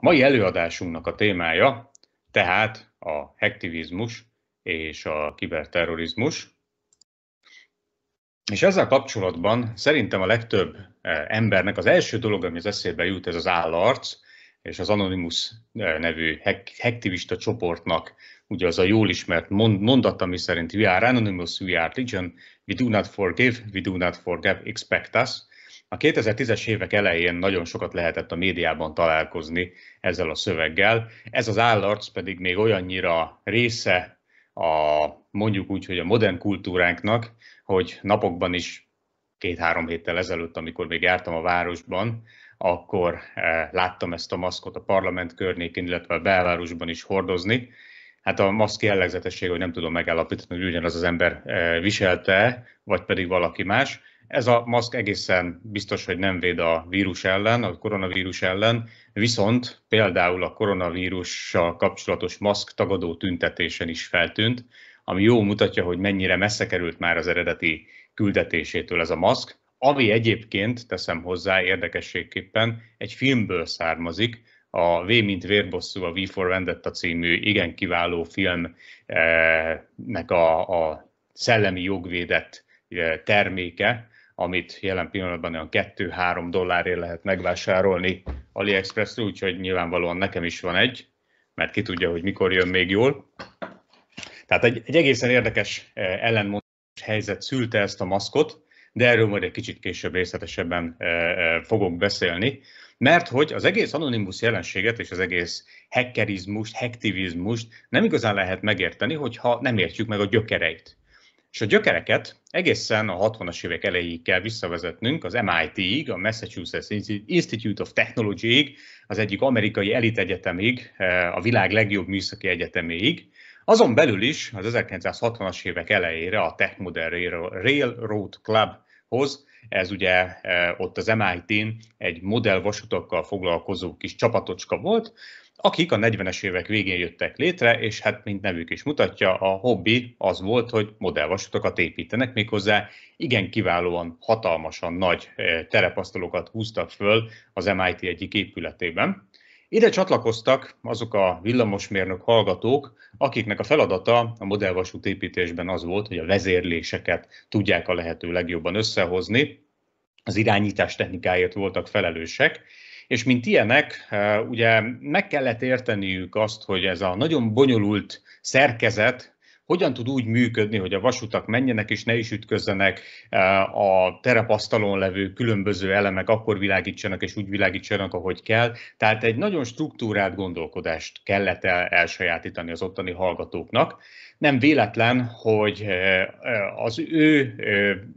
mai előadásunknak a témája tehát a hektivizmus és a kiberterrorizmus. És ezzel kapcsolatban szerintem a legtöbb eh, embernek az első dolog, ami az eszébe jut, ez az állarc, és az Anonymous eh, nevű hektivista csoportnak ugye az a jól ismert mondat, ami szerint we are anonymous, we are legion, we do not forgive, we do not forgive, expect us, a 2010-es évek elején nagyon sokat lehetett a médiában találkozni ezzel a szöveggel. Ez az állarc pedig még olyannyira része a mondjuk úgy, hogy a modern kultúránknak, hogy napokban is két-három héttel ezelőtt, amikor még jártam a városban, akkor eh, láttam ezt a maszkot a parlament környékén, illetve a belvárosban is hordozni, hát a maszk jellegzetessége, hogy nem tudom megállapítani, hogy ugyanaz az ember eh, viselte, vagy pedig valaki más. Ez a maszk egészen biztos, hogy nem véd a vírus ellen, a koronavírus ellen, viszont például a koronavírussal kapcsolatos maszk tagadó tüntetésen is feltűnt, ami jó mutatja, hogy mennyire messze került már az eredeti küldetésétől ez a maszk, ami egyébként, teszem hozzá érdekességképpen, egy filmből származik, a V, mint vérbosszú, a V for Vendetta című igen kiváló filmnek eh, a, a szellemi jogvédett eh, terméke, amit jelen pillanatban olyan 2-3 dollárért lehet megvásárolni AliExpress-ről, úgyhogy nyilvánvalóan nekem is van egy, mert ki tudja, hogy mikor jön még jól. Tehát egy, egy egészen érdekes eh, ellenmondás helyzet szülte ezt a maszkot, de erről majd egy kicsit később részletesebben fogok beszélni mert hogy az egész anonimus jelenséget és az egész hackerizmust, hektivizmust nem igazán lehet megérteni, hogyha nem értjük meg a gyökereit. És a gyökereket egészen a 60-as évek elejéig kell visszavezetnünk az MIT-ig, a Massachusetts Institute of Technology-ig, az egyik amerikai elit egyetemig, eh, a világ legjobb műszaki egyeteméig, azon belül is az 1960-as évek elejére a Tech Modern Railroad Clubhoz, ez ugye e, ott az MIT-n egy modellvasutakkal foglalkozó kis csapatocska volt, akik a 40-es évek végén jöttek létre, és hát mint nevük is mutatja, a hobbi az volt, hogy modellvasutakat építenek, méghozzá igen kiválóan hatalmasan nagy e, terepasztalokat húztak föl az MIT egyik épületében. Ide csatlakoztak azok a villamosmérnök hallgatók, akiknek a feladata a modellvasút építésben az volt, hogy a vezérléseket tudják a lehető legjobban összehozni, az irányítás technikáért voltak felelősek, és mint ilyenek, e, ugye meg kellett érteniük azt, hogy ez a nagyon bonyolult szerkezet, hogyan tud úgy működni, hogy a vasutak menjenek és ne is ütközzenek, eh, a terepasztalon levő különböző elemek akkor világítsanak és úgy világítsanak, ahogy kell. Tehát egy nagyon struktúrált gondolkodást kellett el, elsajátítani az ottani hallgatóknak. Nem véletlen, hogy eh, eh, az ő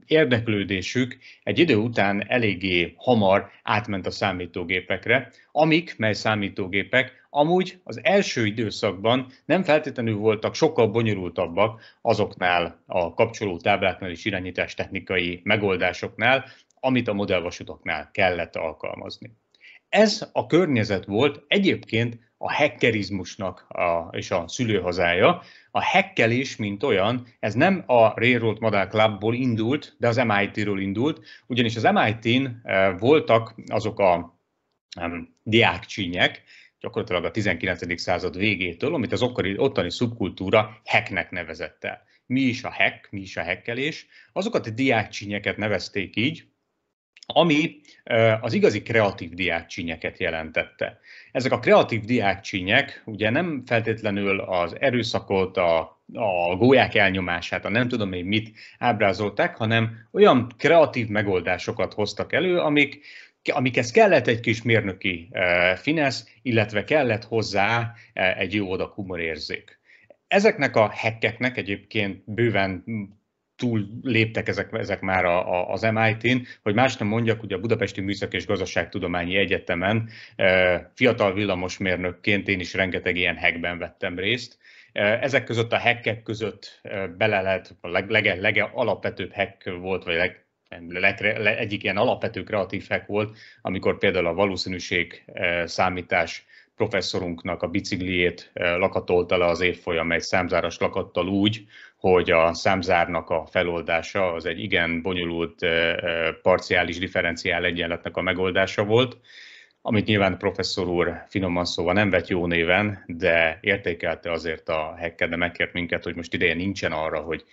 érdeklődésük egy idő után eléggé hamar átment a számítógépekre, amik, mely számítógépek Amúgy az első időszakban nem feltétlenül voltak sokkal bonyolultabbak azoknál a kapcsoló tábláknál és irányítás technikai megoldásoknál, amit a modellvasutoknál kellett alkalmazni. Ez a környezet volt egyébként a hackerizmusnak a, és a szülőhazája. A hackelés, mint olyan, ez nem a Railroad Model Clubból indult, de az MIT-ről indult, ugyanis az MIT-n eh, voltak azok a um, diákcsínyek, gyakorlatilag a 19. század végétől, amit az okkori, ottani szubkultúra heknek nevezett el. Mi is a hek, mi is a hekkelés? Azokat a diákcsínyeket nevezték így, ami az igazi kreatív diákcsínyeket jelentette. Ezek a kreatív diákcsínyek ugye nem feltétlenül az erőszakot, a a gólyák elnyomását, a nem tudom én mit ábrázolták, hanem olyan kreatív megoldásokat hoztak elő, amik amikhez kellett egy kis mérnöki e, finesz, illetve kellett hozzá e, egy jó oda humorérzék. Ezeknek a hekkeknek egyébként bőven túl léptek ezek, ezek már a, a, az MIT-n, hogy más nem mondjak, ugye a Budapesti Műszaki és Gazdaságtudományi Egyetemen e, fiatal villamosmérnökként én is rengeteg ilyen hekben vettem részt. Ezek között a hekkek között bele lehet, a leg, leg, leg, alapvetőbb hack volt, vagy leg, le, egyik ilyen alapvető kreatív hack volt, amikor például a valószínűség eh, számítás professzorunknak a bicikliét eh, lakatolta le az évfolyam egy számzáras lakattal úgy, hogy a számzárnak a feloldása az egy igen bonyolult eh, parciális differenciál egyenletnek a megoldása volt, amit nyilván professzor úr finoman szóval nem vett jó néven, de értékelte azért a hekkel, de megkért minket, hogy most ideje nincsen arra, hogy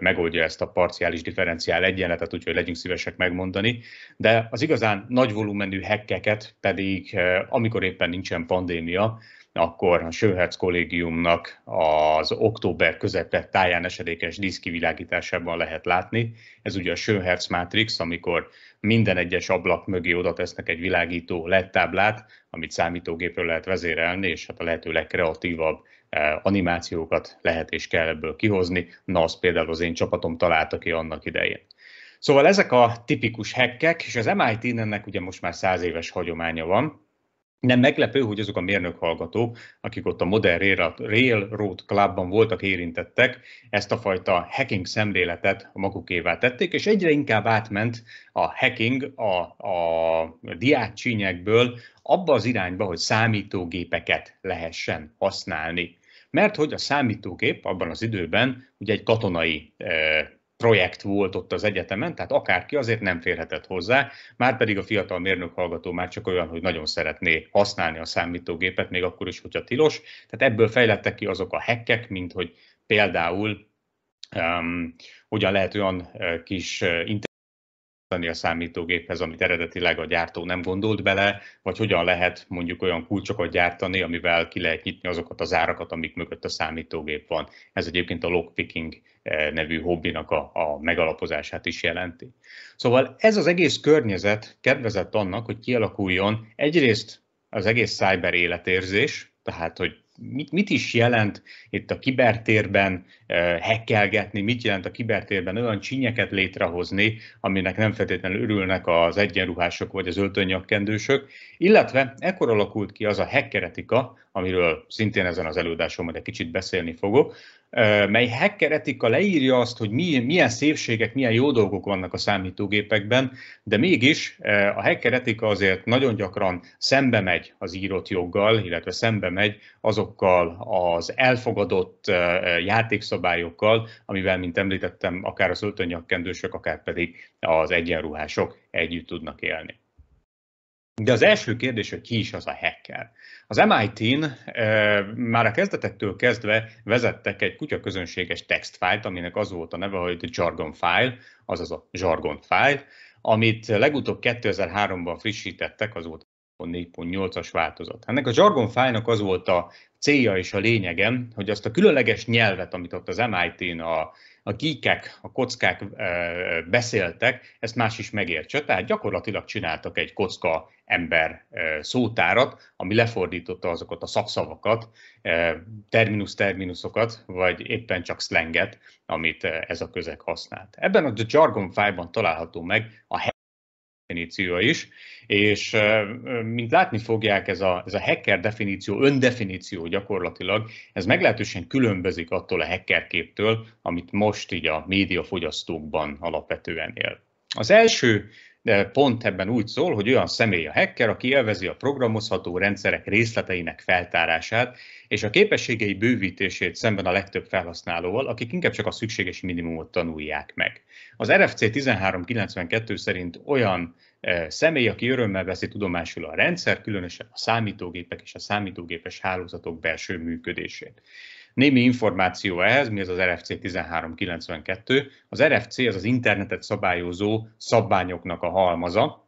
megoldja ezt a parciális differenciál egyenletet, úgyhogy legyünk szívesek megmondani. De az igazán nagy volumenű hekkeket pedig, eh, amikor éppen nincsen pandémia, akkor a Sőherc kollégiumnak az október közepe táján esedékes díszkivilágításában lehet látni. Ez ugye a Sőherc Matrix, amikor minden egyes ablak mögé oda tesznek egy világító LED amit számítógépről lehet vezérelni, és hát a lehető legkreatívabb eh, animációkat lehet és kell ebből kihozni. Na, az például az én csapatom találta ki annak idején. Szóval ezek a tipikus hekkek, és az MIT-nek ugye most már száz éves hagyománya van, nem meglepő, hogy azok a mérnök hallgatók, akik ott a Modern Railroad Clubban voltak érintettek, ezt a fajta hacking szemléletet magukévá tették, és egyre inkább átment a hacking a, a diákcsínyekből abba az irányba, hogy számítógépeket lehessen használni. Mert hogy a számítógép abban az időben ugye egy katonai eh, projekt volt ott az egyetemen, tehát akárki azért nem férhetett hozzá, már pedig a fiatal mérnök hallgató már csak olyan, hogy nagyon szeretné használni a számítógépet, még akkor is, hogyha tilos. Tehát ebből fejlettek ki azok a hekkek, mint hogy például um, hogyan lehet olyan uh, kis uh, tenni a számítógéphez, amit eredetileg a gyártó nem gondolt bele, vagy hogyan lehet mondjuk olyan kulcsokat gyártani, amivel ki lehet nyitni azokat az árakat, amik mögött a számítógép van. Ez egyébként a lockpicking eh, nevű hobbinak a, a megalapozását is jelenti. Szóval ez az egész környezet kedvezett annak, hogy kialakuljon egyrészt az egész cyber életérzés, tehát hogy mit, mit is jelent itt a kibertérben eh, hekkelgetni, mit jelent a kibertérben olyan csinyeket létrehozni, aminek nem feltétlenül örülnek az egyenruhások vagy az öltönnyakkendősök, illetve ekkor alakult ki az a hekkeretika, amiről szintén ezen az előadáson majd egy kicsit beszélni fogok, mely hacker etika leírja azt, hogy milyen, milyen szépségek, milyen jó dolgok vannak a számítógépekben, de mégis a hacker etika azért nagyon gyakran szembe megy az írott joggal, illetve szembe megy azokkal az elfogadott játékszabályokkal, amivel, mint említettem, akár az szöltönnyakkendősök, akár pedig az egyenruhások együtt tudnak élni. De az első kérdés, hogy ki is az a hacker. Az MIT-n e, már a kezdetektől kezdve vezettek egy kutyaközönséges textfájlt, aminek az volt a neve, hogy the jargon file, azaz a jargon file, amit legutóbb 2003-ban frissítettek, az volt 4.8-as változat. Ennek a jargon fájnak az volt a célja és a lényegem, hogy azt a különleges nyelvet, amit ott az MIT-n a a gíkek, a kockák beszéltek, ezt más is megértse. Tehát gyakorlatilag csináltak egy kocka ember szótárat, ami lefordította azokat a szakszavakat, terminus terminusokat, vagy éppen csak slenget, amit ez a közeg használt. Ebben a Jargon 5-ban található meg a definíció is, és mint látni fogják, ez a, ez a hacker definíció, öndefiníció gyakorlatilag, ez meglehetősen különbözik attól a hacker képtől, amit most így a médiafogyasztókban alapvetően él. Az első pont ebben úgy szól, hogy olyan személy a hacker, aki élvezi a programozható rendszerek részleteinek feltárását és a képességei bővítését szemben a legtöbb felhasználóval, akik inkább csak a szükséges minimumot tanulják meg. Az RFC 1392 szerint olyan személy, aki örömmel veszi tudomásul a rendszer, különösen a számítógépek és a számítógépes hálózatok belső működését. Némi információ ehhez, mi ez az RFC 1392. Az RFC az az internetet szabályozó szabványoknak a halmaza,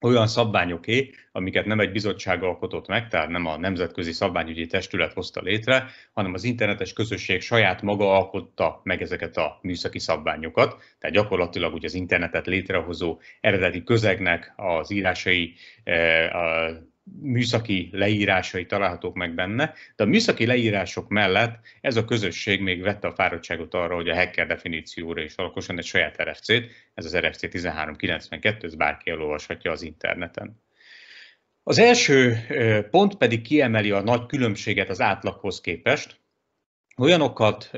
olyan szabványoké, amiket nem egy bizottság alkotott meg, tehát nem a Nemzetközi Szabványügyi Testület hozta létre, hanem az internetes közösség saját maga alkotta meg ezeket a műszaki szabványokat. Tehát gyakorlatilag ugye az internetet létrehozó eredeti közegnek az írásai, eh, a műszaki leírásai találhatók meg benne, de a műszaki leírások mellett ez a közösség még vette a fáradtságot arra, hogy a hacker definícióra is alakosan egy saját RFC-t, ez az RFC 1392, ez bárki elolvashatja az interneten. Az első pont pedig kiemeli a nagy különbséget az átlaghoz képest, olyanokat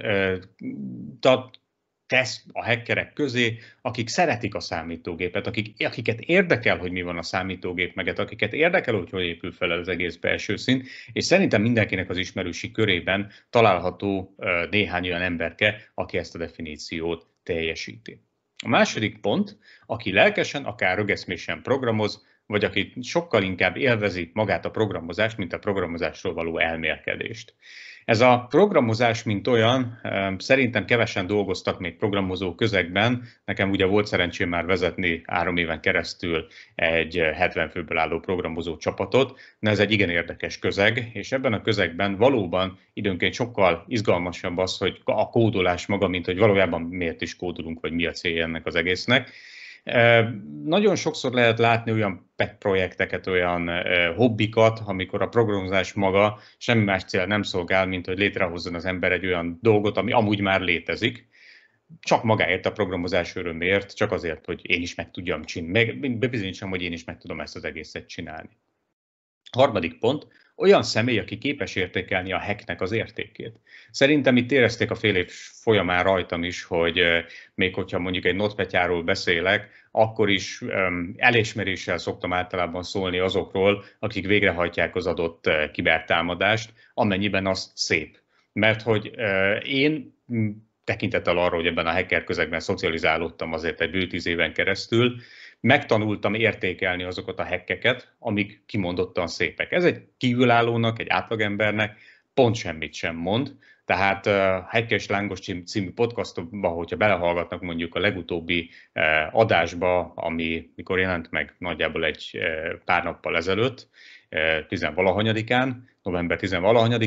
tesz a hackerek közé, akik szeretik a számítógépet, akik, akiket érdekel, hogy mi van a számítógép meget, akiket érdekel, hogy hol épül fel az egész belső szint, és szerintem mindenkinek az ismerősi körében található néhány olyan emberke, aki ezt a definíciót teljesíti. A második pont, aki lelkesen, akár rögeszmésen programoz, vagy aki sokkal inkább élvezi magát a programozást, mint a programozásról való elmérkedést. Ez a programozás, mint olyan, szerintem kevesen dolgoztak még programozó közegben. Nekem ugye volt szerencsém már vezetni három éven keresztül egy 70 főből álló programozó csapatot, de ez egy igen érdekes közeg, és ebben a közegben valóban időnként sokkal izgalmasabb az, hogy a kódolás maga, mint hogy valójában miért is kódolunk, vagy mi a célja ennek az egésznek. Nagyon sokszor lehet látni olyan pet projekteket, olyan hobbikat, amikor a programozás maga semmi más cél nem szolgál, mint hogy létrehozzon az ember egy olyan dolgot, ami amúgy már létezik, csak magáért a programozás örömért, csak azért, hogy én is meg tudjam csinálni, meg bebizonyítsam, hogy én is meg tudom ezt az egészet csinálni. Harmadik pont, olyan személy, aki képes értékelni a heknek az értékét. Szerintem itt érezték a fél év folyamán rajtam is, hogy még hogyha mondjuk egy notpetyáról beszélek, akkor is elismeréssel szoktam általában szólni azokról, akik végrehajtják az adott kibertámadást, amennyiben az szép. Mert hogy én tekintettel arra, hogy ebben a hacker közegben szocializálódtam azért egy bő tíz éven keresztül, megtanultam értékelni azokat a hekkeket, amik kimondottan szépek. Ez egy kívülállónak, egy átlagembernek pont semmit sem mond, tehát uh, Hekkes Lángos című podcastomba, hogyha belehallgatnak mondjuk a legutóbbi uh, adásba, ami mikor jelent meg nagyjából egy uh, pár nappal ezelőtt, uh, tizenvalahanyadikán, november 10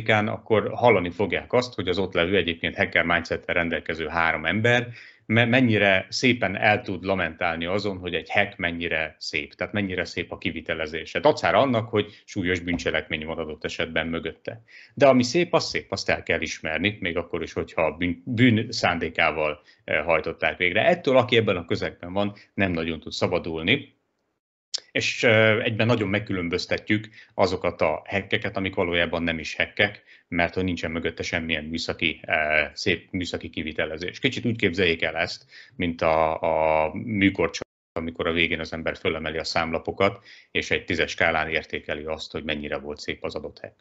án akkor hallani fogják azt, hogy az ott levő egyébként hacker mindset rendelkező három ember mennyire szépen el tud lamentálni azon, hogy egy hack mennyire szép, tehát mennyire szép a kivitelezése. Hát Dacára annak, hogy súlyos bűncselekmény van adott esetben mögötte. De ami szép, az szép, azt el kell ismerni, még akkor is, hogyha bűn, bűn szándékával eh, hajtották végre. Ettől, aki ebben a közegben van, nem nagyon tud szabadulni, és egyben nagyon megkülönböztetjük azokat a hekkeket, amik valójában nem is hekkek, mert hogy nincsen mögötte semmilyen műszaki, szép műszaki kivitelezés. Kicsit úgy képzeljék el ezt, mint a, a műkorcsa amikor a végén az ember fölemeli a számlapokat, és egy tízes skálán értékeli azt, hogy mennyire volt szép az adott hack.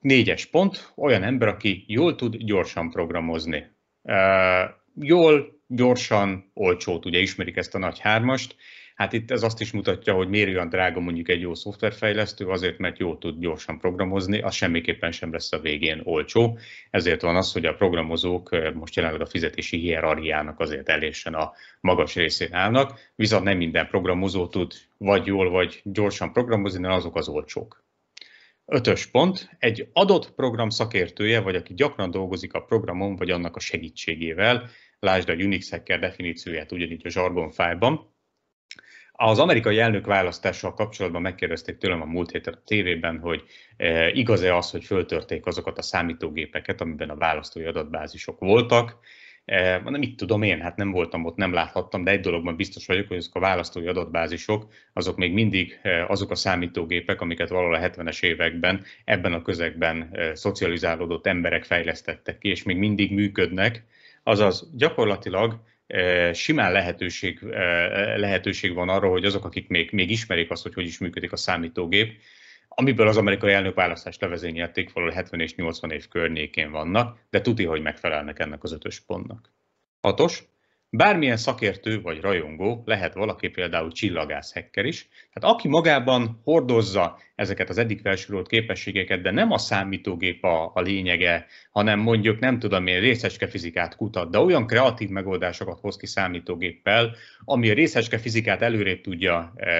Négyes pont, olyan ember, aki jól tud gyorsan programozni. Jól, gyorsan, olcsót, ugye ismerik ezt a nagy hármast, Hát itt ez azt is mutatja, hogy miért olyan drága mondjuk egy jó szoftverfejlesztő, azért, mert jó tud gyorsan programozni, az semmiképpen sem lesz a végén olcsó. Ezért van az, hogy a programozók eh, most jelenleg a fizetési hierarchiának azért elésen a magas részén állnak, viszont nem minden programozó tud vagy jól, vagy gyorsan programozni, mert azok az olcsók. Ötös pont, egy adott program szakértője, vagy aki gyakran dolgozik a programon, vagy annak a segítségével, lásd a Unix hacker definícióját ugyanígy a zsargon fájban, az amerikai elnök választással kapcsolatban megkérdezték tőlem a múlt héten a tévében, hogy e, igaz-e az, hogy föltörték azokat a számítógépeket, amiben a választói adatbázisok voltak. E, mondom, mit tudom én, hát nem voltam ott, nem láthattam, de egy dologban biztos vagyok, hogy azok a választói adatbázisok, azok még mindig e, azok a számítógépek, amiket valahol a 70-es években ebben a közegben szocializálódott emberek fejlesztettek ki, és még mindig működnek. Azaz gyakorlatilag simán lehetőség, lehetőség van arra, hogy azok, akik még, még ismerik azt, hogy hogy is működik a számítógép, amiből az amerikai elnök választást levezényelték, valahol 70 és 80 év környékén vannak, de tuti, hogy megfelelnek ennek az ötös pontnak. Hatos? Bármilyen szakértő vagy rajongó, lehet valaki például csillagász hacker is. Tehát aki magában hordozza ezeket az eddig felsorolt képességeket, de nem a számítógép a, a lényege, hanem mondjuk nem tudom én részecske fizikát kutat, de olyan kreatív megoldásokat hoz ki számítógéppel, ami a részecske fizikát előrébb tudja e,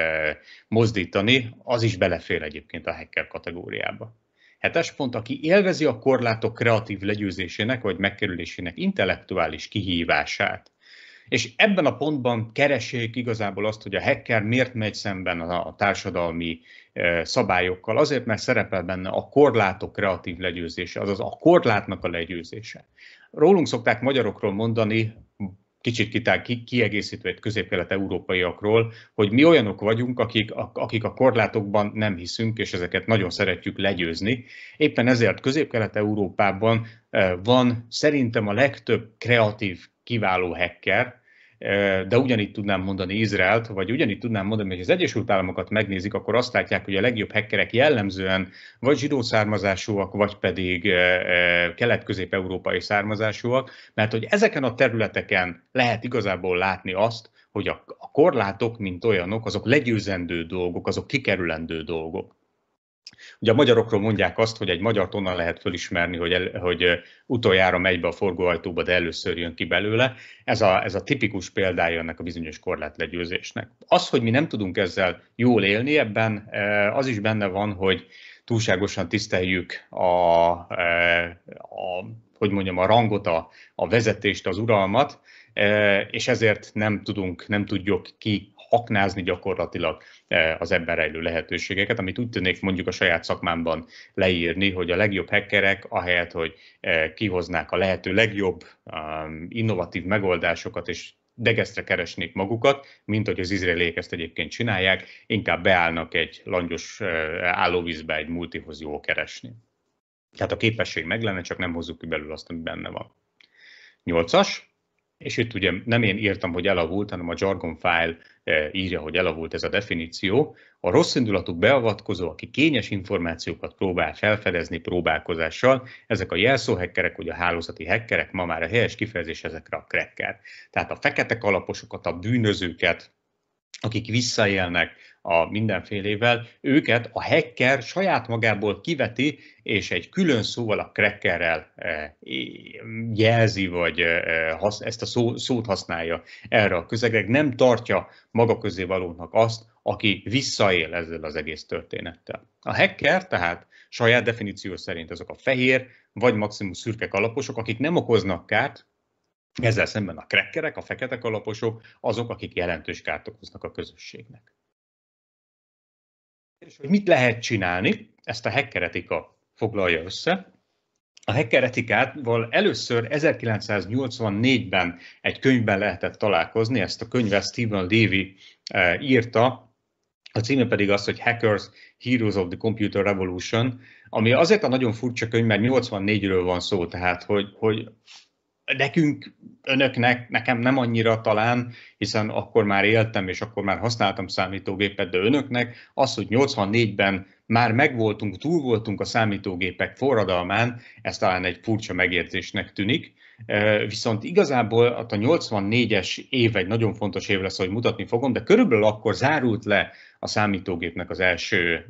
mozdítani, az is belefér egyébként a hacker kategóriába. Hetes pont, aki élvezi a korlátok kreatív legyőzésének vagy megkerülésének intellektuális kihívását, és ebben a pontban keresék igazából azt, hogy a hacker miért megy szemben a társadalmi szabályokkal, azért, mert szerepel benne a korlátok kreatív legyőzése, azaz a korlátnak a legyőzése. Rólunk szokták magyarokról mondani, kicsit kitál, ki, kiegészítve egy közép-kelet-európaiakról, hogy mi olyanok vagyunk, akik a, akik a korlátokban nem hiszünk, és ezeket nagyon szeretjük legyőzni. Éppen ezért közép-kelet-európában van szerintem a legtöbb kreatív, kiváló hacker, Eh, de ugyanígy tudnám mondani Izraelt, vagy ugyanígy tudnám mondani, hogy az Egyesült Államokat megnézik, akkor azt látják, hogy a legjobb hekkerek jellemzően vagy zsidó származásúak, vagy pedig eh, eh, kelet-közép-európai származásúak, mert hogy ezeken a területeken lehet igazából látni azt, hogy a korlátok, mint olyanok, azok legyőzendő dolgok, azok kikerülendő dolgok. Ugye a magyarokról mondják azt, hogy egy magyar onnan lehet fölismerni, hogy, el, hogy utoljára megy be a forgóajtóba, de először jön ki belőle. Ez a, ez a tipikus példája ennek a bizonyos korlátlegyőzésnek. Az, hogy mi nem tudunk ezzel jól élni, ebben az is benne van, hogy túlságosan tiszteljük a, a hogy mondjam, a rangot, a, a vezetést, az uralmat, és ezért nem tudunk, nem tudjuk ki aknázni gyakorlatilag e, az ebben rejlő lehetőségeket, amit úgy tűnik mondjuk a saját szakmámban leírni, hogy a legjobb hackerek ahelyett, hogy e, kihoznák a lehető legjobb e, innovatív megoldásokat és degesztre keresnék magukat, mint hogy az izraeliek ezt egyébként csinálják, inkább beállnak egy langyos állóvízbe egy multihoz jó keresni. Tehát a képesség meg lenne, csak nem hozzuk ki belül azt, ami benne van. Nyolcas, és itt ugye nem én írtam, hogy elavult, hanem a jargon file eh, írja, hogy elavult ez a definíció. A rossz indulatú beavatkozó, aki kényes információkat próbál felfedezni próbálkozással, ezek a jelszóhekkerek, ugye a hálózati hekkerek, ma már a helyes kifejezés ezekre a krekker. Tehát a fekete kalaposokat, a bűnözőket, akik visszaélnek a mindenfélével, őket a hacker saját magából kiveti, és egy külön szóval a crackerrel eh, jelzi, vagy eh, eh, ezt a szót használja erre a közegre, nem tartja maga közé valónak azt, aki visszaél ezzel az egész történettel. A hacker tehát saját definíció szerint azok a fehér, vagy maximum szürke kalaposok, akik nem okoznak kárt, ezzel szemben a krekkerek a fekete kalaposok, azok, akik jelentős kárt okoznak a közösségnek. És hogy mit lehet csinálni, ezt a hackeretika foglalja össze. A hackeretikával először 1984-ben egy könyvben lehetett találkozni, ezt a könyvet Stephen Levy eh, írta, a címe pedig az, hogy Hackers, Heroes of the Computer Revolution, ami azért a nagyon furcsa könyv, mert 84-ről van szó, tehát hogy, hogy nekünk, önöknek, nekem nem annyira talán, hiszen akkor már éltem, és akkor már használtam számítógépet, de önöknek az, hogy 84-ben már megvoltunk, túl voltunk a számítógépek forradalmán, ez talán egy furcsa megérzésnek tűnik, viszont igazából a 84-es év egy nagyon fontos év lesz, hogy mutatni fogom, de körülbelül akkor zárult le a számítógépnek az első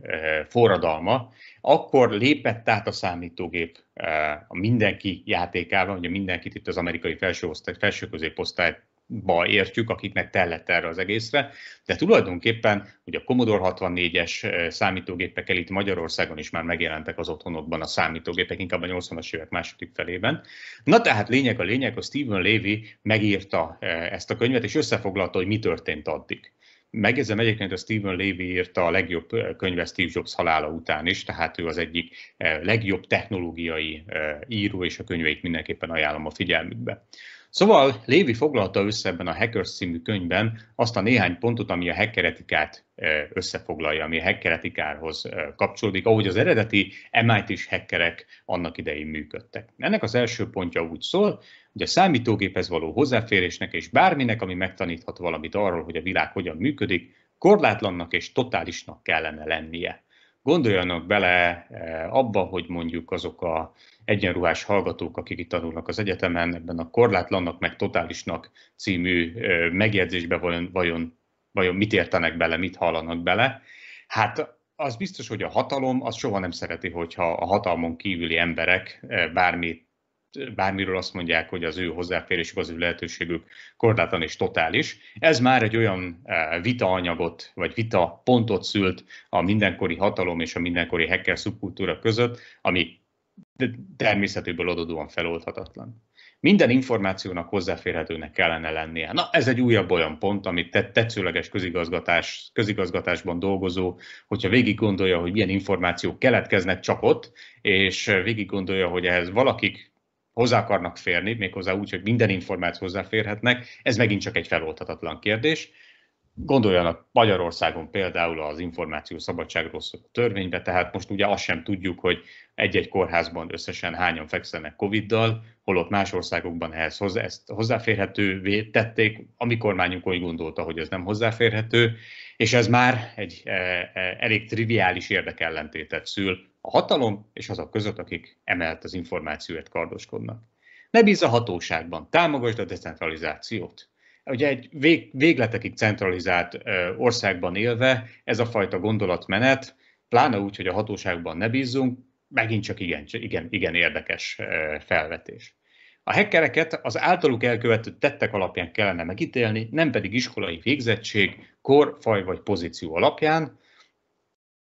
forradalma, akkor lépett át a számítógép eh, a mindenki játékában, ugye mindenkit itt az amerikai felső, osztály, felső középosztály ba értjük, akiknek tellett erre az egészre, de tulajdonképpen ugye a Commodore 64-es eh, számítógépek itt Magyarországon is már megjelentek az otthonokban a számítógépek, inkább a 80-as évek második felében. Na tehát lényeg a lényeg, hogy Stephen Levy megírta eh, ezt a könyvet, és összefoglalta, hogy mi történt addig. Megjegyzem egyébként, a Stephen Levy írta a legjobb könyve Steve Jobs halála után is, tehát ő az egyik legjobb technológiai író, és a könyveit mindenképpen ajánlom a figyelmükbe. Szóval Lévi foglalta össze ebben a Hackers című könyvben azt a néhány pontot, ami a hackeretikát összefoglalja, ami a hackeretikához kapcsolódik, ahogy az eredeti MIT-s hackerek annak idején működtek. Ennek az első pontja úgy szól, hogy a számítógéphez való hozzáférésnek és bárminek, ami megtaníthat valamit arról, hogy a világ hogyan működik, korlátlannak és totálisnak kellene lennie gondoljanak bele abba, hogy mondjuk azok a egyenruhás hallgatók, akik itt tanulnak az egyetemen, ebben a korlátlannak meg totálisnak című megjegyzésben vajon, vajon, vajon mit értenek bele, mit hallanak bele. Hát az biztos, hogy a hatalom az soha nem szereti, hogyha a hatalmon kívüli emberek bármit bármiről azt mondják, hogy az ő hozzáférésük, az ő lehetőségük korlátlan és totális. Ez már egy olyan vitaanyagot, vagy vita pontot szült a mindenkori hatalom és a mindenkori hacker szubkultúra között, ami de természetéből adódóan feloldhatatlan. Minden információnak hozzáférhetőnek kellene lennie. Na, ez egy újabb olyan pont, amit tetszőleges közigazgatás, közigazgatásban dolgozó, hogyha végig gondolja, hogy milyen információk keletkeznek csak ott, és végig gondolja, hogy ehhez valakik hozzá akarnak férni, méghozzá úgy, hogy minden információ hozzáférhetnek, ez megint csak egy feloldhatatlan kérdés. Gondoljanak Magyarországon például az információ szabadságról szóló törvénybe, tehát most ugye azt sem tudjuk, hogy egy-egy kórházban összesen hányan fekszenek Covid-dal, holott más országokban ehhez hozzá, ezt hozzáférhetővé tették, a mi kormányunk úgy gondolta, hogy ez nem hozzáférhető, és ez már egy e, e, elég triviális érdekellentétet szül a hatalom és azok között, akik emelt az információért kardoskodnak. Ne bízz a hatóságban, támogasd a decentralizációt. Ugye egy vég, végletekig centralizált ö, országban élve ez a fajta gondolatmenet, pláne úgy, hogy a hatóságban ne bízzunk, megint csak igen, igen, igen érdekes ö, felvetés. A hekkereket az általuk elkövetett tettek alapján kellene megítélni, nem pedig iskolai végzettség, kor, faj vagy pozíció alapján,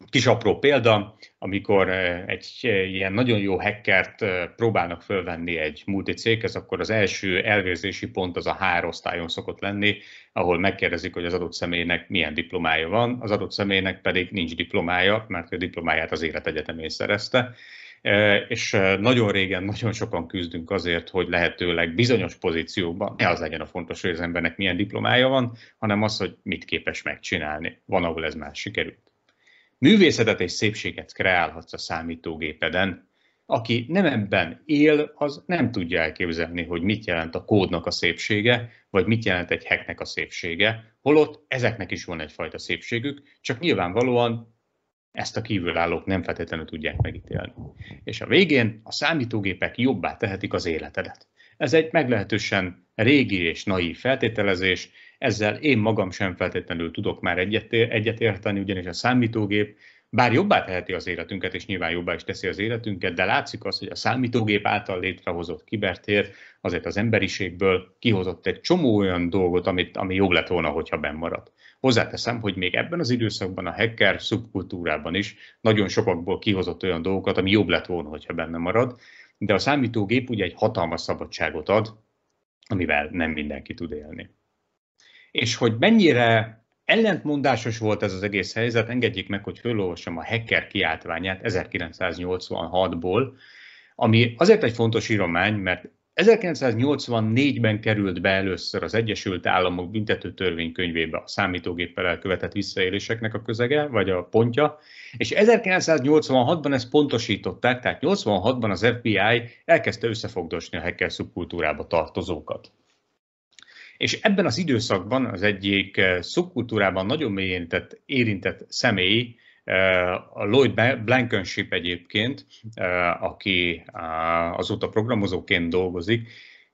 kis apró példa, amikor eh, egy eh, ilyen nagyon jó hackert eh, próbálnak fölvenni egy multicéghez, akkor az első elvérzési pont az a HR osztályon szokott lenni, ahol megkérdezik, hogy az adott személynek milyen diplomája van, az adott személynek pedig nincs diplomája, mert a diplomáját az életegyetemén szerezte és nagyon régen nagyon sokan küzdünk azért, hogy lehetőleg bizonyos pozícióban ne az legyen a fontos, hogy az embernek milyen diplomája van, hanem az, hogy mit képes megcsinálni. Van, ahol ez már sikerült. Művészetet és szépséget kreálhatsz a számítógépeden. Aki nem ebben él, az nem tudja elképzelni, hogy mit jelent a kódnak a szépsége, vagy mit jelent egy hacknek a szépsége, holott ezeknek is van egyfajta szépségük, csak nyilvánvalóan ezt a kívülállók nem feltétlenül tudják megítélni. És a végén a számítógépek jobbá tehetik az életedet. Ez egy meglehetősen régi és naív feltételezés, ezzel én magam sem feltétlenül tudok már egyet, egyet ugyanis a számítógép bár jobbá teheti az életünket, és nyilván jobbá is teszi az életünket, de látszik az, hogy a számítógép által létrehozott kibertér azért az emberiségből kihozott egy csomó olyan dolgot, amit, ami jobb lett volna, hogyha bennmaradt. Hozzáteszem, hogy még ebben az időszakban a hacker szubkultúrában is nagyon sokakból kihozott olyan dolgokat, ami jobb lett volna, hogyha benne marad, de a számítógép ugye egy hatalmas szabadságot ad, amivel nem mindenki tud élni. És hogy mennyire ellentmondásos volt ez az egész helyzet, engedjék meg, hogy fölolvassam a Hacker kiáltványát 1986-ból, ami azért egy fontos íromány, mert 1984-ben került be először az Egyesült Államok büntető törvénykönyvébe a számítógéppel elkövetett visszaéléseknek a közege, vagy a pontja, és 1986-ban ezt pontosították, tehát 86-ban az FBI elkezdte összefogdosni a hacker szubkultúrába tartozókat. És ebben az időszakban az egyik eh, szubkultúrában nagyon mélyen tett, érintett személy, eh, a Lloyd Blankenship egyébként, eh, aki azóta programozóként dolgozik,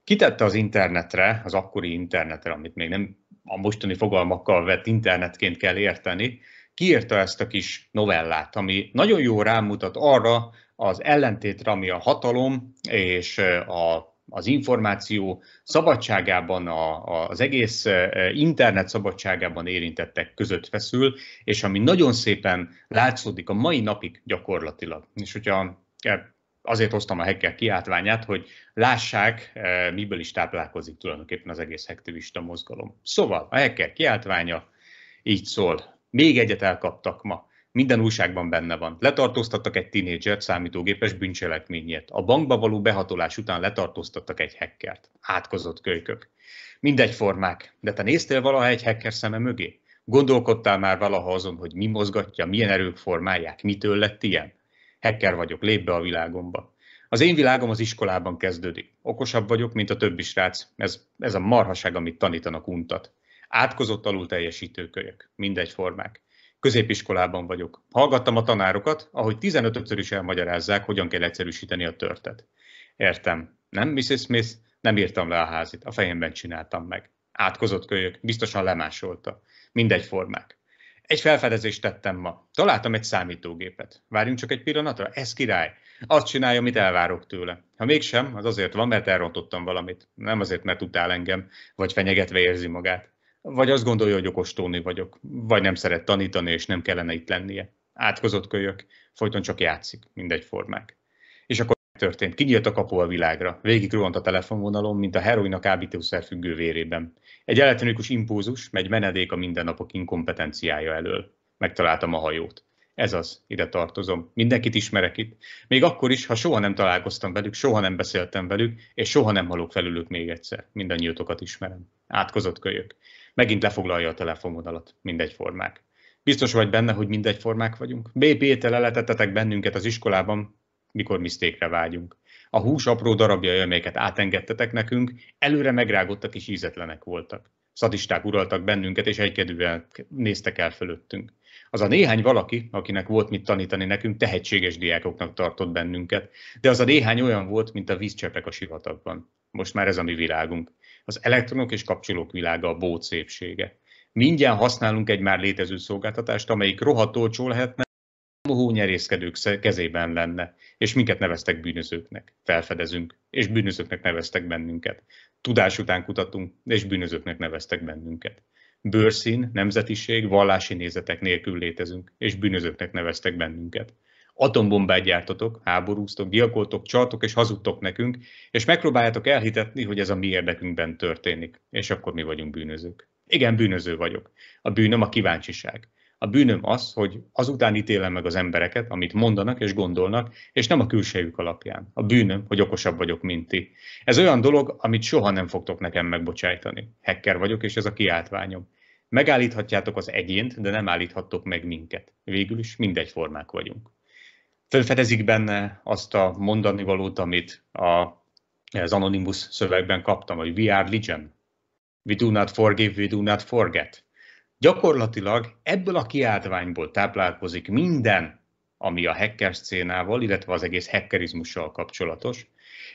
kitette az internetre, az akkori internetre, amit még nem a mostani fogalmakkal vett internetként kell érteni, kiírta ezt a kis novellát, ami nagyon jó rámutat arra az ellentétre, ami a hatalom és a az információ szabadságában, a, a, az egész e, internet szabadságában érintettek között feszül, és ami nagyon szépen látszódik a mai napig gyakorlatilag. És hogyha e, azért hoztam a hekkel kiáltványát, hogy lássák, e, miből is táplálkozik tulajdonképpen az egész hektivista mozgalom. Szóval a hekkel kiáltványa így szól. Még egyet elkaptak ma. Minden újságban benne van. Letartóztattak egy tinédzsert számítógépes bűncselekményért. A bankba való behatolás után letartóztattak egy hackert. Átkozott kölykök. Mindegy formák, de te néztél valaha egy hacker szeme mögé? Gondolkodtál már valaha azon, hogy mi mozgatja, milyen erők formálják, mitől lett ilyen? Hacker vagyok, lép be a világomba. Az én világom az iskolában kezdődik. Okosabb vagyok, mint a többi srác. Ez, ez a marhaság, amit tanítanak untat. Átkozott alul teljesítő kölyök, mindegy formák középiskolában vagyok. Hallgattam a tanárokat, ahogy 15-ször is elmagyarázzák, hogyan kell egyszerűsíteni a törtet. Értem. Nem, Mrs. Smith, nem írtam le a házit, a fejemben csináltam meg. Átkozott kölyök, biztosan lemásolta. Mindegy formák. Egy felfedezést tettem ma. Találtam egy számítógépet. Várjunk csak egy pillanatra, ez király. Azt csinálja, amit elvárok tőle. Ha mégsem, az azért van, mert elrontottam valamit. Nem azért, mert utál engem, vagy fenyegetve érzi magát vagy azt gondolja, hogy okostóni vagyok, vagy nem szeret tanítani, és nem kellene itt lennie. Átkozott kölyök, folyton csak játszik, mindegy formák. És akkor történt. Kinyílt a kapu a világra. Végig rohant a telefonvonalon, mint a heroinak ábítószer függő vérében. Egy elektronikus impulzus, megy menedék a mindennapok inkompetenciája elől. Megtaláltam a hajót. Ez az, ide tartozom. Mindenkit ismerek itt. Még akkor is, ha soha nem találkoztam velük, soha nem beszéltem velük, és soha nem halok felülük még egyszer. Mindannyiótokat ismerem. Átkozott kölyök megint lefoglalja a telefonvonalat, formák. Biztos vagy benne, hogy formák vagyunk? BP étele letettetek bennünket az iskolában, mikor misztékre vágyunk. A hús apró darabjai, amelyeket átengedtetek nekünk, előre megrágottak és ízetlenek voltak. Szadisták uraltak bennünket, és egykedűen néztek el fölöttünk. Az a néhány valaki, akinek volt mit tanítani nekünk, tehetséges diákoknak tartott bennünket, de az a néhány olyan volt, mint a vízcseppek a sivatagban. Most már ez a mi világunk az elektronok és kapcsolók világa a bót szépsége. Mindjárt használunk egy már létező szolgáltatást, amelyik rohadt lehetne, mohó nyerészkedők kezében lenne, és minket neveztek bűnözőknek, felfedezünk, és bűnözőknek neveztek bennünket. Tudás után kutatunk, és bűnözőknek neveztek bennünket. Bőrszín, nemzetiség, vallási nézetek nélkül létezünk, és bűnözőknek neveztek bennünket atombombát gyártotok, háborúztok, gyilkoltok, csaltok és hazudtok nekünk, és megpróbáljátok elhitetni, hogy ez a mi érdekünkben történik, és akkor mi vagyunk bűnözők. Igen, bűnöző vagyok. A bűnöm a kíváncsiság. A bűnöm az, hogy azután ítélem meg az embereket, amit mondanak és gondolnak, és nem a külsejük alapján. A bűnöm, hogy okosabb vagyok, mint ti. Ez olyan dolog, amit soha nem fogtok nekem megbocsájtani. Hacker vagyok, és ez a kiáltványom. Megállíthatjátok az egyént, de nem állíthattok meg minket. Végül is mindegy formák vagyunk felfedezik benne azt a mondani valót, amit a, az Anonymous szövegben kaptam, hogy we are legion, we do not forgive, we do not forget. Gyakorlatilag ebből a kiáltványból táplálkozik minden, ami a hacker szcénával, illetve az egész hackerizmussal kapcsolatos,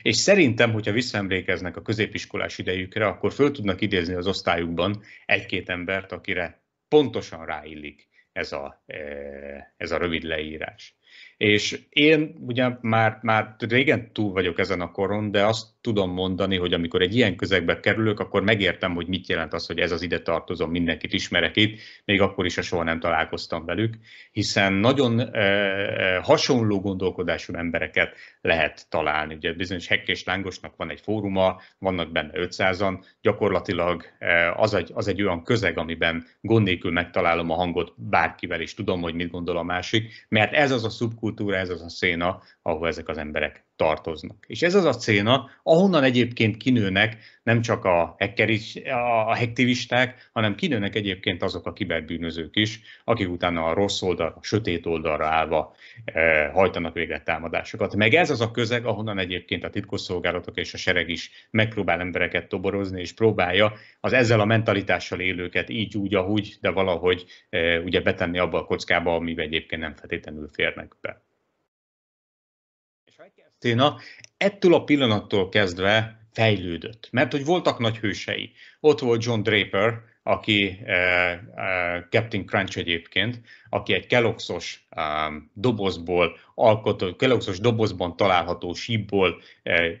és szerintem, hogyha visszaemlékeznek a középiskolás idejükre, akkor föl tudnak idézni az osztályukban egy-két embert, akire pontosan ráillik ez a, eh, ez a rövid leírás. És én ugye már, már régen túl vagyok ezen a koron, de azt tudom mondani, hogy amikor egy ilyen közegbe kerülök, akkor megértem, hogy mit jelent az, hogy ez az ide tartozom, mindenkit ismerek itt, még akkor is, ha soha nem találkoztam velük, hiszen nagyon eh, hasonló gondolkodású embereket lehet találni. Ugye bizonyos hekkés lángosnak van egy fóruma, vannak benne 500-an, gyakorlatilag eh, az, egy, az egy olyan közeg, amiben gond nélkül megtalálom a hangot bárkivel, és tudom, hogy mit gondol a másik, mert ez az a szubkultúra, ez az a széna, ahol ezek az emberek tartoznak. És ez az a széna, ahonnan egyébként kinőnek nem csak a, hackeris, a hektivisták, hanem kinőnek egyébként azok a kiberbűnözők is, akik utána a rossz oldalra, a sötét oldalra állva e, hajtanak végre támadásokat. Meg ez az a közeg, ahonnan egyébként a titkosszolgálatok és a sereg is megpróbál embereket toborozni, és próbálja az ezzel a mentalitással élőket így, úgy, ahogy, de valahogy e, ugye betenni abba a kockába, amiben egyébként nem feltétlenül férnek be. Athéna, ettől a pillanattól kezdve fejlődött. Mert hogy voltak nagy hősei. Ott volt John Draper, aki eh, eh, Captain Crunch egyébként, aki egy keloxos dobozból alkotó keloxos dobozban található síbból eh,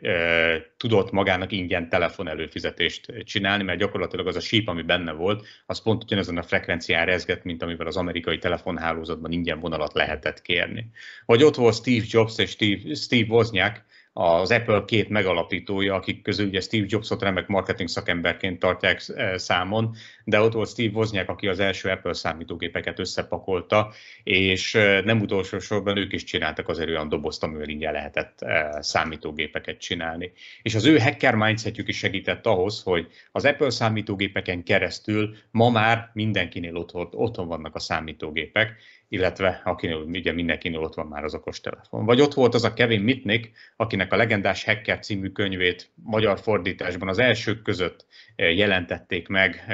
tudott magának ingyen telefon előfizetést csinálni, mert gyakorlatilag az a síp, ami benne volt, az pont ugyanazon a frekvencián rezgett, mint amivel az amerikai telefonhálózatban ingyen vonalat lehetett kérni. Vagy ott volt Steve Jobs és Steve, Steve Wozniak, az Apple két megalapítója, akik közül ugye Steve Jobsot remek marketing szakemberként tartják eh, számon, de ott volt Steve Wozniak, aki az első Apple számítógépeket összepakolta, és nem utolsó sorban ők is csináltak azért olyan dobozt, amivel ingyen lehetett számítógépeket csinálni. És az ő hacker mindsetjük is segített ahhoz, hogy az Apple számítógépeken keresztül ma már mindenkinél otthon, otthon vannak a számítógépek, illetve akinél, ugye mindenkinél ott van már az okostelefon. Vagy ott volt az a Kevin Mitnick, akinek a legendás Hacker című könyvét magyar fordításban az elsők között jelentették meg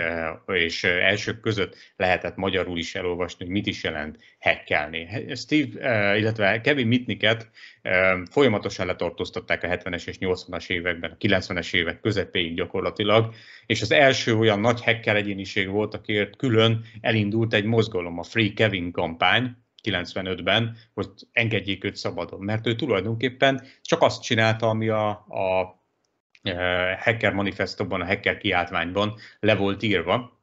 és elsők között lehetett magyarul is elolvasni, hogy mit is jelent hekkelni. Steve, illetve Kevin Mitniket folyamatosan letartóztatták a 70-es és 80-as években, a 90-es évek közepéig gyakorlatilag, és az első olyan nagy hekkel egyéniség volt, akiért külön elindult egy mozgalom, a Free Kevin kampány, 95-ben, hogy engedjék őt szabadon, mert ő tulajdonképpen csak azt csinálta, ami a, a hacker manifestóban, a hacker kiáltványban le volt írva,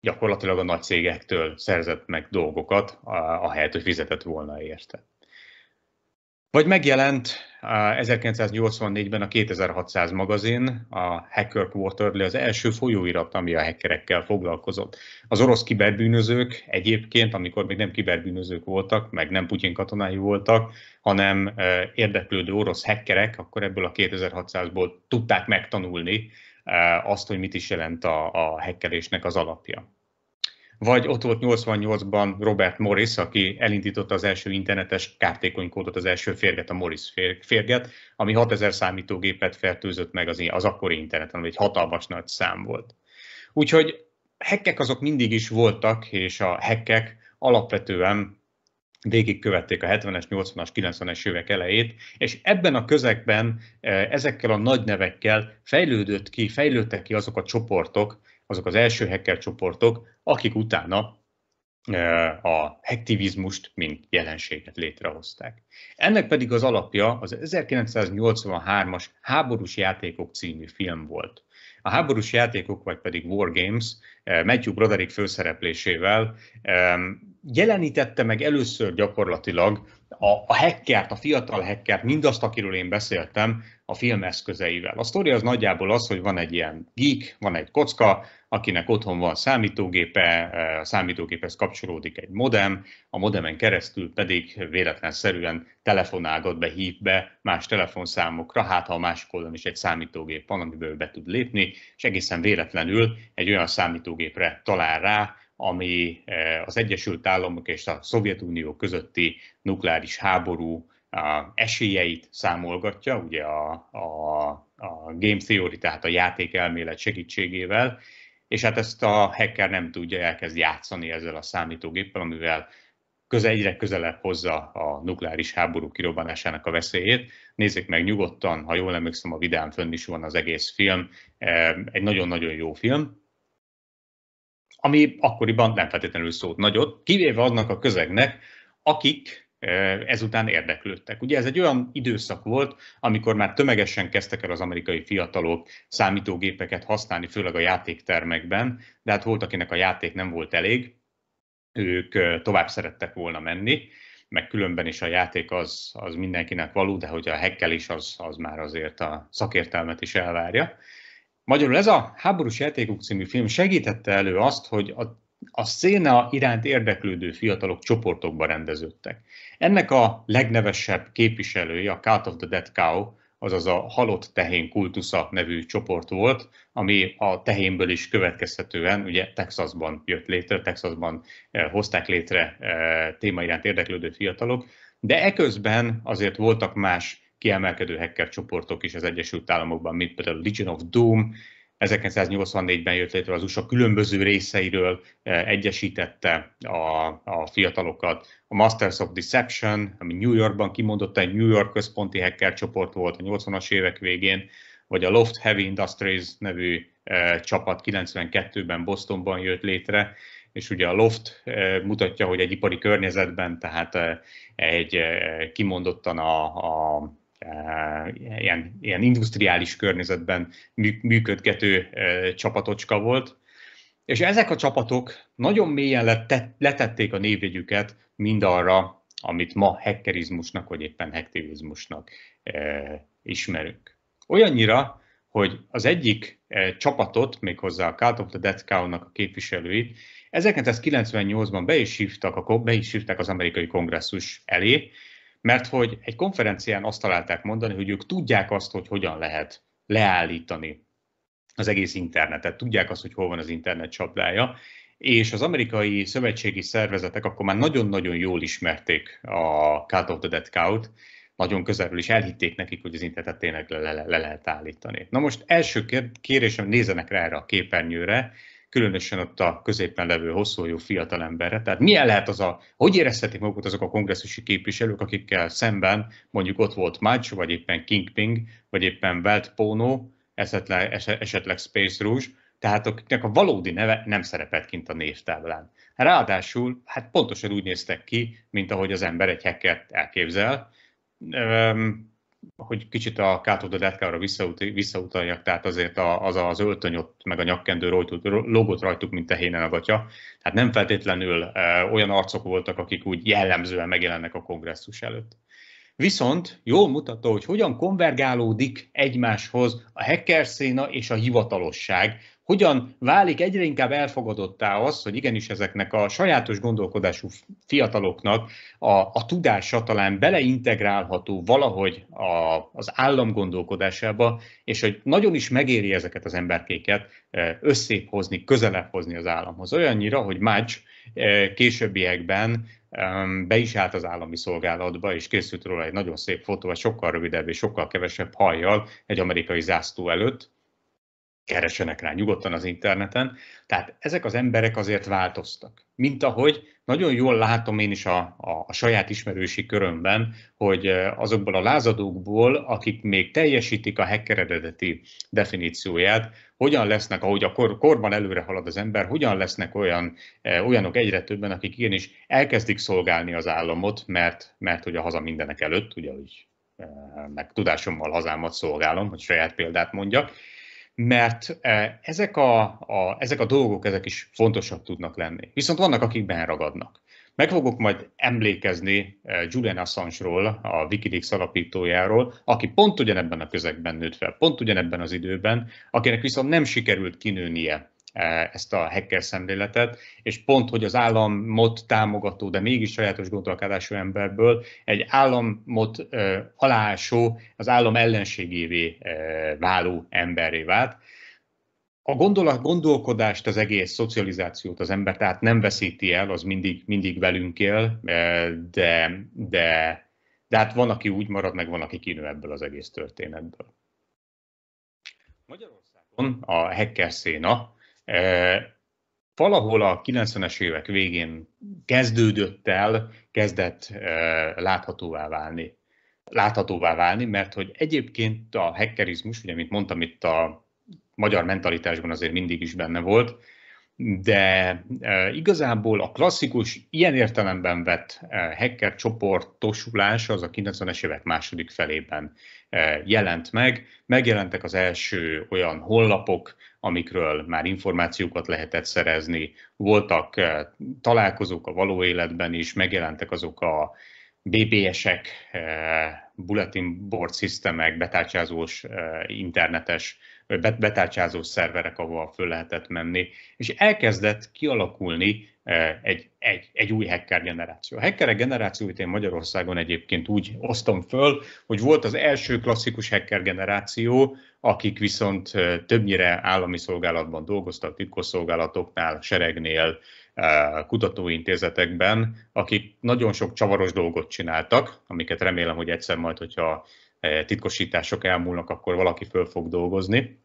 gyakorlatilag a nagy cégektől szerzett meg dolgokat, ahelyett, hogy fizetett volna érte. Vagy megjelent 1984-ben a 2600 magazin, a Hacker Quarterly az első folyóirat, ami a hackerekkel foglalkozott. Az orosz kiberbűnözők egyébként, amikor még nem kiberbűnözők voltak, meg nem Putyin katonái voltak, hanem érdeklődő orosz hackerek, akkor ebből a 2600-ból tudták megtanulni azt, hogy mit is jelent a, a hackerésnek az alapja vagy ott volt 88-ban Robert Morris, aki elindította az első internetes kártékonykódot, az első férget, a Morris férget, ami 6000 számítógépet fertőzött meg az, az akkori interneten, ami egy hatalmas nagy szám volt. Úgyhogy hekkek azok mindig is voltak, és a hekkek alapvetően végigkövették a 70-es, 80-as, 90-es évek elejét, és ebben a közegben eh, ezekkel a nagy nevekkel fejlődött ki, fejlődtek ki azok a csoportok, azok az első hacker csoportok, akik utána e, a hacktivizmust, mint jelenséget létrehozták. Ennek pedig az alapja az 1983-as Háborús játékok című film volt. A háborús játékok, vagy pedig War Games e, Matthew Broderick főszereplésével e, jelenítette meg először gyakorlatilag a, a hackert, a fiatal hackert, mindazt, akiről én beszéltem, a film eszközeivel. A sztori az nagyjából az, hogy van egy ilyen geek, van egy kocka, akinek otthon van számítógépe, e, a számítógéphez kapcsolódik egy modem, a modemen keresztül pedig véletlenszerűen telefonálgat be, hív be más telefonszámokra, hát ha a másik oldalon is egy számítógép van, amiből be tud lépni, és egészen véletlenül egy olyan számítógépre talál rá, ami eh, az Egyesült Államok és a Szovjetunió közötti nukleáris háború esélyeit számolgatja, ugye a, a, a game theory, tehát a játék elmélet segítségével, és hát ezt a hacker nem tudja, elkezd játszani ezzel a számítógéppel, amivel köze, egyre közelebb hozza a nukleáris háború kirobbanásának a veszélyét. Nézzék meg nyugodtan, ha jól emlékszem, a videán, fönn is van az egész film, eh, egy nagyon-nagyon jó film, ami akkoriban nem feltétlenül szólt nagyot, kivéve annak a közegnek, akik e, ezután érdeklődtek. Ugye ez egy olyan időszak volt, amikor már tömegesen kezdtek el az amerikai fiatalok számítógépeket használni, főleg a játéktermekben, de hát volt, akinek a játék nem volt elég, ők e, tovább szerettek volna menni, meg különben is a játék az, az mindenkinek való, de hogy a is, az, az már azért a szakértelmet is elvárja. Magyarul ez a Háborús Játékok című film segítette elő azt, hogy a, a széna iránt érdeklődő fiatalok csoportokba rendeződtek. Ennek a legnevesebb képviselője, a Cut of the Dead Cow, azaz a Halott Tehén Kultusza nevű csoport volt, ami a tehénből is következhetően ugye Texasban jött létre, Texasban eh, hozták létre eh, téma iránt érdeklődő fiatalok, de eközben azért voltak más kiemelkedő hacker csoportok is az Egyesült Államokban, mint például Legion of Doom, 1984-ben jött létre az USA különböző részeiről eh, egyesítette a, a fiatalokat. A Masters of Deception, ami New Yorkban kimondottan egy New York központi hacker csoport volt a 80-as évek végén, vagy a Loft Heavy Industries nevű e, csapat 92-ben Bostonban jött létre, és ugye a Loft e, mutatja, hogy egy ipari környezetben, tehát e, egy kimondottan a, a ilyen, ilyen industriális környezetben működgető csapatocska volt. És ezek a csapatok nagyon mélyen letették a névjegyüket mindarra, amit ma hackerizmusnak, vagy éppen hektivizmusnak ismerünk. Olyannyira, hogy az egyik csapatot, méghozzá a Cult of the Dead Cow-nak a képviselőit, 1998-ban be is hívtak, a, be is hívták az amerikai kongresszus elé, mert hogy egy konferencián azt találták mondani, hogy ők tudják azt, hogy hogyan lehet leállítani az egész internetet, tudják azt, hogy hol van az internet csapdája, és az amerikai szövetségi szervezetek akkor már nagyon-nagyon jól ismerték a Cut of the Dead Cow-t, nagyon közelről is elhitték nekik, hogy az internetet tényleg le, le, le lehet állítani. Na most első kérdésem kérésem, nézzenek rá erre a képernyőre, különösen ott a középen levő hosszú jó fiatal emberre. Tehát milyen lehet az a, hogy érezhetik magukat azok a kongresszusi képviselők, akikkel szemben mondjuk ott volt Mács, vagy éppen Kingping, vagy éppen Welt Pono, esetleg, esetleg Space Rouge, tehát akiknek a valódi neve nem szerepelt kint a névtáblán. Ráadásul, hát pontosan úgy néztek ki, mint ahogy az ember egy hekket elképzel. Üm, hogy kicsit a Kátó Detkára visszaut, visszautaljak, tehát azért a, az az öltöny ott, meg a nyakkendő rajtuk, lógott rajtuk, mint tehénen a gatya. Tehát nem feltétlenül e, olyan arcok voltak, akik úgy jellemzően megjelennek a kongresszus előtt. Viszont jól mutató, hogy hogyan konvergálódik egymáshoz a hacker széna és a hivatalosság, hogyan válik egyre inkább elfogadottá az, hogy igenis ezeknek a sajátos gondolkodású fiataloknak a, a tudása talán beleintegrálható valahogy a, az állam gondolkodásába, és hogy nagyon is megéri ezeket az emberkéket e, összéphozni, közelebb hozni az államhoz. Olyannyira, hogy Mács e, későbbiekben be is állt az állami szolgálatba, és készült róla egy nagyon szép fotó, sokkal rövidebb és sokkal kevesebb hajjal egy amerikai zászló előtt, keresenek rá nyugodtan az interneten. Tehát ezek az emberek azért változtak. Mint ahogy nagyon jól látom én is a, a, a saját ismerősi körömben, hogy azokból a lázadókból, akik még teljesítik a hacker eredeti definícióját, hogyan lesznek, ahogy a kor, korban előre halad az ember, hogyan lesznek olyan, olyanok egyre többen, akik igenis elkezdik szolgálni az államot, mert, mert hogy a haza mindenek előtt, ugye, hogy meg tudásommal hazámat szolgálom, hogy saját példát mondjak, mert e, ezek a, a, ezek a dolgok, ezek is fontosak tudnak lenni. Viszont vannak, akik ragadnak. Meg fogok majd emlékezni e, Julian Assange-ról, a Wikileaks alapítójáról, aki pont ugyanebben a közegben nőtt fel, pont ugyanebben az időben, akinek viszont nem sikerült kinőnie E, ezt a hacker szemléletet, és pont, hogy az államot támogató, de mégis sajátos gondolkodású emberből egy államot e, alásó, az állam ellenségévé e, váló emberré vált. A gondolat, gondolkodást, az egész szocializációt az ember tehát nem veszíti el, az mindig, mindig velünk él, de, de, de hát van, aki úgy marad, meg van, aki kinő ebből az egész történetből. Magyarországon a hacker széna Valahol a 90-es évek végén kezdődött el, kezdett láthatóvá válni. Láthatóvá válni, mert hogy egyébként a hackerizmus, ugye, mint mondtam, itt a magyar mentalitásban azért mindig is benne volt, de igazából a klasszikus, ilyen értelemben vett hacker csoportosulás az a 90-es évek második felében E, jelent meg. Megjelentek az első olyan hollapok, amikről már információkat lehetett szerezni, voltak e, találkozók a való életben is, megjelentek azok a BBS-ek, e, bulletin board szisztemek, betárcsázós internetes vagy betárcsázó szerverek, ahol föl lehetett menni, és elkezdett kialakulni e, egy, egy, egy új hacker generáció. A hackerek generációit én Magyarországon egyébként úgy osztom föl, hogy volt az első klasszikus hacker generáció, akik viszont e, többnyire állami szolgálatban dolgoztak, titkosszolgálatoknál, seregnél, e, kutatóintézetekben, akik nagyon sok csavaros dolgot csináltak, amiket remélem, hogy egyszer majd, hogyha titkosítások elmúlnak, akkor valaki föl fog dolgozni.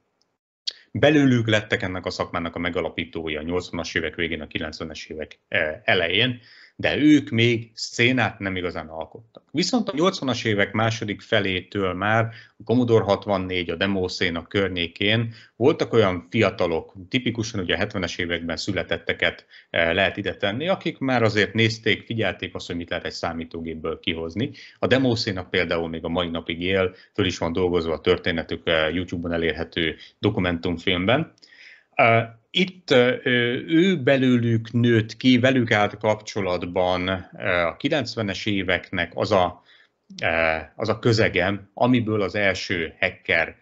Belőlük lettek ennek a szakmának a megalapítója a 80-as évek végén, a 90-es évek elején, de ők még szénát nem igazán alkottak. Viszont a 80-as évek második felétől már a Commodore 64, a széna környékén voltak olyan fiatalok, tipikusan ugye a 70-es években születetteket eh, lehet ide tenni, akik már azért nézték, figyelték azt, hogy mit lehet egy számítógépből kihozni. A széna például még a mai napig él, föl is van dolgozva a történetük eh, YouTube-on elérhető dokumentumfilmben. Eh, itt ő belőlük nőtt ki, velük állt kapcsolatban a 90-es éveknek az a, az a közegem, amiből az első hacker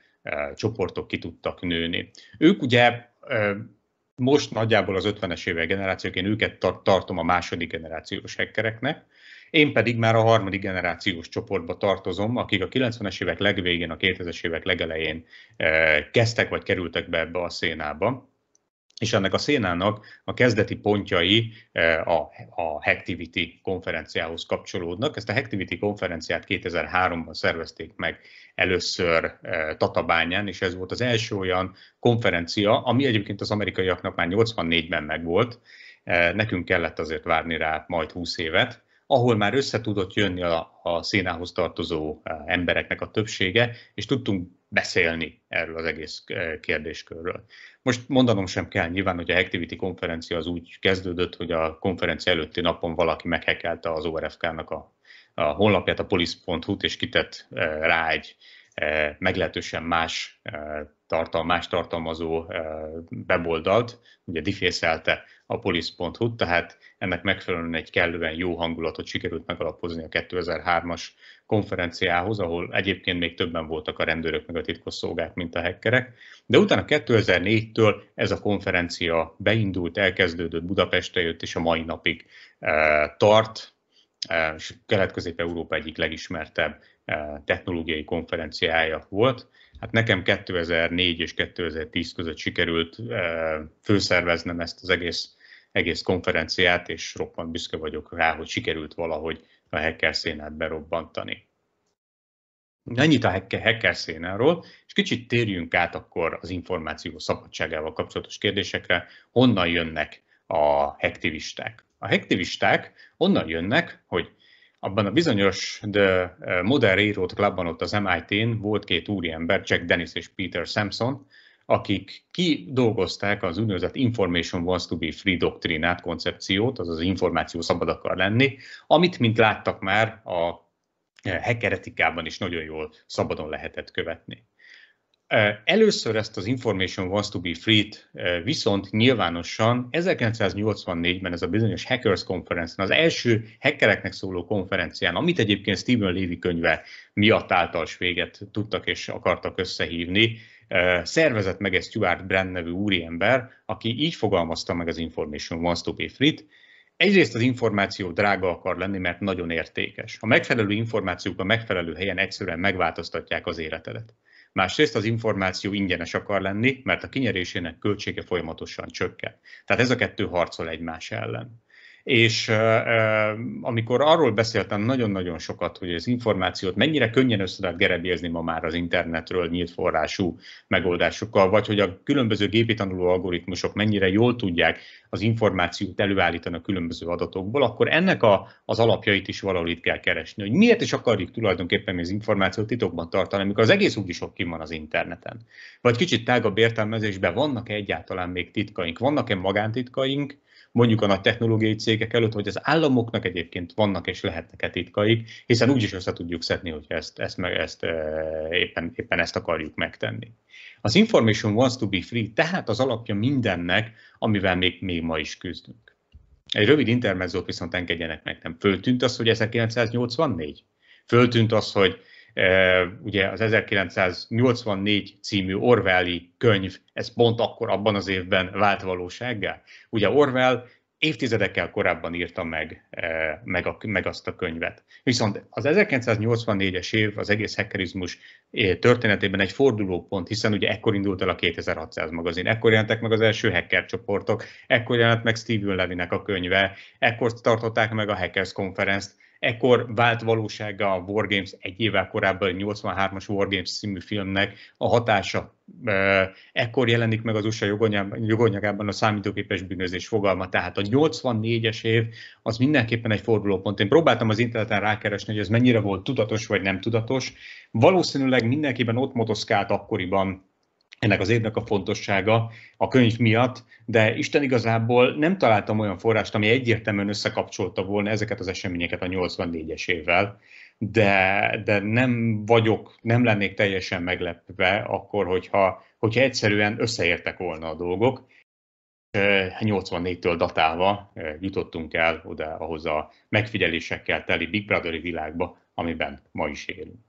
csoportok ki tudtak nőni. Ők ugye most nagyjából az 50-es évek generációk, én őket tartom a második generációs hackereknek, én pedig már a harmadik generációs csoportba tartozom, akik a 90-es évek legvégén, a 2000-es évek legelején kezdtek vagy kerültek be ebbe a szénába és ennek a szénának a kezdeti pontjai eh, a, a Hacktivity konferenciához kapcsolódnak. Ezt a Hacktivity konferenciát 2003-ban szervezték meg először eh, Tatabányán, és ez volt az első olyan konferencia, ami egyébként az amerikaiaknak már 84-ben megvolt, eh, nekünk kellett azért várni rá majd 20 évet, ahol már össze tudott jönni a, a szénához tartozó embereknek a többsége, és tudtunk beszélni erről az egész eh, kérdéskörről. Most mondanom sem kell nyilván, hogy a Activity konferencia az úgy kezdődött, hogy a konferencia előtti napon valaki meghekelte az ORFK-nak a, a honlapját, a poliszhu t és kitett eh, rá egy eh, meglehetősen más tartalmást tartalmazó eh, weboldalt, ugye difészelte a polisz.hu, tehát ennek megfelelően egy kellően jó hangulatot sikerült megalapozni a 2003-as konferenciához, ahol egyébként még többen voltak a rendőrök meg a titkosszolgák, mint a hekkerek. De utána 2004-től ez a konferencia beindult, elkezdődött, Budapestre jött, és a mai napig eh, tart, eh, és Kelet-Közép-Európa egyik legismertebb technológiai konferenciája volt. Hát nekem 2004 és 2010 között sikerült eh, főszerveznem ezt az egész, egész konferenciát, és roppant büszke vagyok rá, hogy sikerült valahogy a hacker szénát berobbantani. Ennyit a hacker szénáról, és kicsit térjünk át akkor az információ szabadságával kapcsolatos kérdésekre, honnan jönnek a hektivisták. A hektivisták onnan jönnek, hogy abban a bizonyos The e, Modern Railroad Clubban ott az MIT-n volt két úriember, Jack Dennis és Peter Sampson, akik kidolgozták az úgynevezett Information Wants to be Free doktrinát, koncepciót, azaz információ szabad akar lenni, amit, mint láttak már, a e, hackeretikában is nagyon jól szabadon lehetett követni. Először ezt az Information Wants to be Free-t viszont nyilvánosan 1984-ben ez a bizonyos Hackers konferencián, az első hackereknek szóló konferencián, amit egyébként Stephen Levy könyve miatt általas véget tudtak és akartak összehívni, szervezett meg egy Stuart Brand nevű úriember, aki így fogalmazta meg az Information Wants to be Free-t, Egyrészt az információ drága akar lenni, mert nagyon értékes. A megfelelő információk a megfelelő helyen egyszerűen megváltoztatják az életedet. Másrészt az információ ingyenes akar lenni, mert a kinyerésének költsége folyamatosan csökken. Tehát ez a kettő harcol egymás ellen és amikor arról beszéltem nagyon-nagyon sokat, hogy az információt mennyire könnyen össze lehet gerebézni ma már az internetről nyílt forrású megoldásokkal, vagy hogy a különböző gépi tanuló algoritmusok mennyire jól tudják az információt előállítani a különböző adatokból, akkor ennek a, az alapjait is valahol itt kell keresni, hogy miért is akarjuk tulajdonképpen az információt titokban tartani, amikor az egész úgyis ott van az interneten. Vagy kicsit tágabb értelmezésben vannak-e egyáltalán még titkaink, vannak-e magántitkaink, mondjuk a nagy technológiai cégek előtt, hogy az államoknak egyébként vannak és lehetnek -e titkaik, hiszen úgyis össze tudjuk szedni, hogy ezt, ezt, meg, ezt e, éppen, éppen ezt akarjuk megtenni. Az information wants to be free, tehát az alapja mindennek, amivel még, még ma is küzdünk. Egy rövid intermezzót viszont engedjenek meg, nem föltűnt az, hogy 1984? Föltűnt az, hogy Eh, ugye az 1984 című Orwelli könyv, ez pont akkor abban az évben vált valósággá. Ugye Orwell évtizedekkel korábban írta meg, eh, meg, a, meg azt a könyvet. Viszont az 1984-es év az egész hackerizmus eh, történetében egy fordulópont, hiszen ugye ekkor indult el a 2600 magazin, ekkor jelentek meg az első hacker csoportok, ekkor jelent meg Steven Levinek a könyve, ekkor tartották meg a Hackers konferenzt, Ekkor vált valósága a Wargames egy évvel korábban 83-as Wargames című filmnek a hatása. Ekkor jelenik meg az USA jogonyagában a számítógépes bűnözés fogalma, tehát a 84-es év az mindenképpen egy fordulópont. Én próbáltam az interneten rákeresni, hogy ez mennyire volt tudatos vagy nem tudatos. Valószínűleg mindenképpen ott motoszkált akkoriban ennek az évnek a fontossága a könyv miatt, de Isten igazából nem találtam olyan forrást, ami egyértelműen összekapcsolta volna ezeket az eseményeket a 84-es évvel, de, de nem vagyok, nem lennék teljesen meglepve akkor, hogyha, hogyha egyszerűen összeértek volna a dolgok. 84-től datálva jutottunk el oda ahhoz a megfigyelésekkel teli Big Brother-i világba, amiben ma is élünk.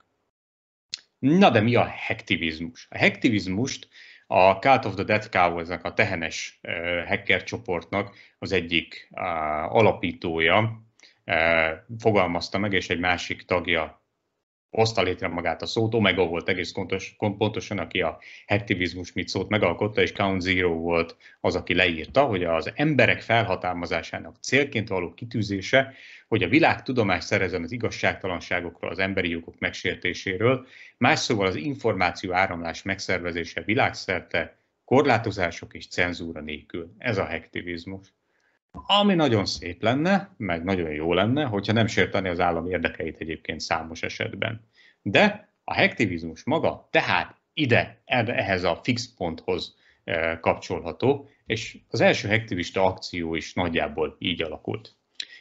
Na de mi a hektivizmus? A hektivizmust a Cult of the Dead cow a tehenes hacker csoportnak az egyik alapítója fogalmazta meg, és egy másik tagja hozta létre magát a szót, Omega volt egész pontos, pontosan, aki a hektivizmus mit szót megalkotta, és Count Zero volt az, aki leírta, hogy az emberek felhatalmazásának célként való kitűzése, hogy a világ tudomást szerezzen az igazságtalanságokról, az emberi jogok megsértéséről, más szóval az információ áramlás megszervezése világszerte, korlátozások és cenzúra nélkül. Ez a hektivizmus. Ami nagyon szép lenne, meg nagyon jó lenne, hogyha nem sérteni az állam érdekeit egyébként számos esetben. De a hektivizmus maga tehát ide, ehhez a fix ponthoz e, kapcsolható, és az első hektivista akció is nagyjából így alakult.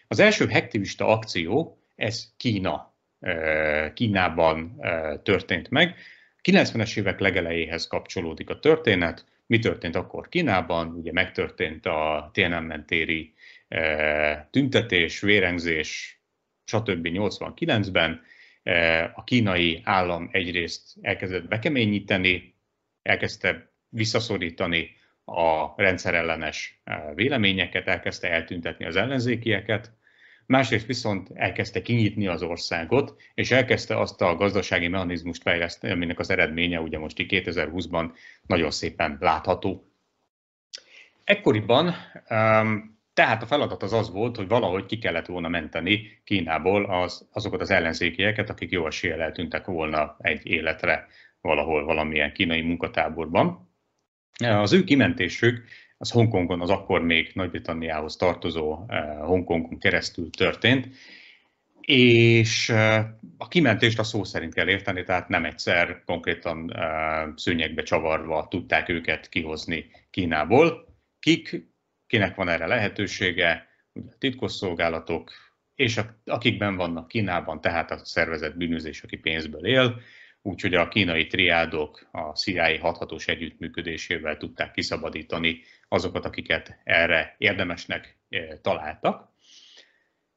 Az első hektivista akció, ez Kína, e, Kínában e, történt meg. 90-es évek legelejéhez kapcsolódik a történet, mi történt akkor Kínában, ugye megtörtént a Tiananmen téri e, tüntetés, vérengzés, stb. 89-ben, e, a kínai állam egyrészt elkezdett bekeményíteni, elkezdte visszaszorítani a rendszerellenes e, véleményeket, elkezdte eltüntetni az ellenzékieket, másrészt viszont elkezdte kinyitni az országot, és elkezdte azt a gazdasági mechanizmust fejleszteni, aminek az eredménye ugye most 2020-ban nagyon szépen látható. Ekkoriban ehm, tehát a feladat az az volt, hogy valahogy ki kellett volna menteni Kínából az, azokat az ellenzékieket, akik jó eséllyel eltűntek volna egy életre valahol valamilyen kínai munkatáborban. Az ő kimentésük az Hongkongon, az akkor még Nagy-Britanniához tartozó eh, Hongkongon keresztül történt, és eh, a kimentést a szó szerint kell érteni, tehát nem egyszer konkrétan eh, szőnyegbe csavarva tudták őket kihozni Kínából. Kik, kinek van erre lehetősége, ugye titkosszolgálatok, és akikben vannak Kínában, tehát a szervezet bűnözés, aki pénzből él, úgyhogy a kínai triádok a CIA hathatós együttműködésével tudták kiszabadítani azokat, akiket erre érdemesnek eh, találtak.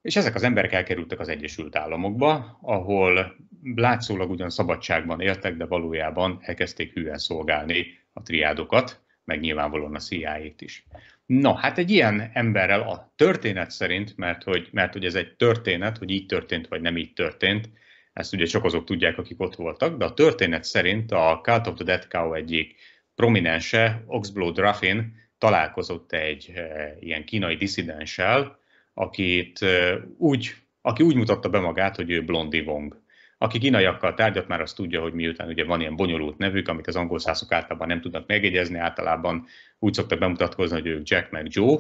És ezek az emberek elkerültek az Egyesült Államokba, ahol látszólag ugyan szabadságban éltek, de valójában elkezdték hűen szolgálni a triádokat, meg nyilvánvalóan a CIA-t is. Na, hát egy ilyen emberrel a történet szerint, mert hogy, mert hogy ez egy történet, hogy így történt, vagy nem így történt, ezt ugye csak azok tudják, akik ott voltak, de a történet szerint a Cult of the Dead Cow egyik prominense, Oxblood Ruffin találkozott egy eh, ilyen kínai diszidenssel, akit eh, úgy, aki úgy mutatta be magát, hogy ő Blondi Wong. Aki kínaiakkal tárgyat, már azt tudja, hogy miután ugye van ilyen bonyolult nevük, amit az angol szászok általában nem tudnak megjegyezni, általában úgy szoktak bemutatkozni, hogy ők Jack meg Joe.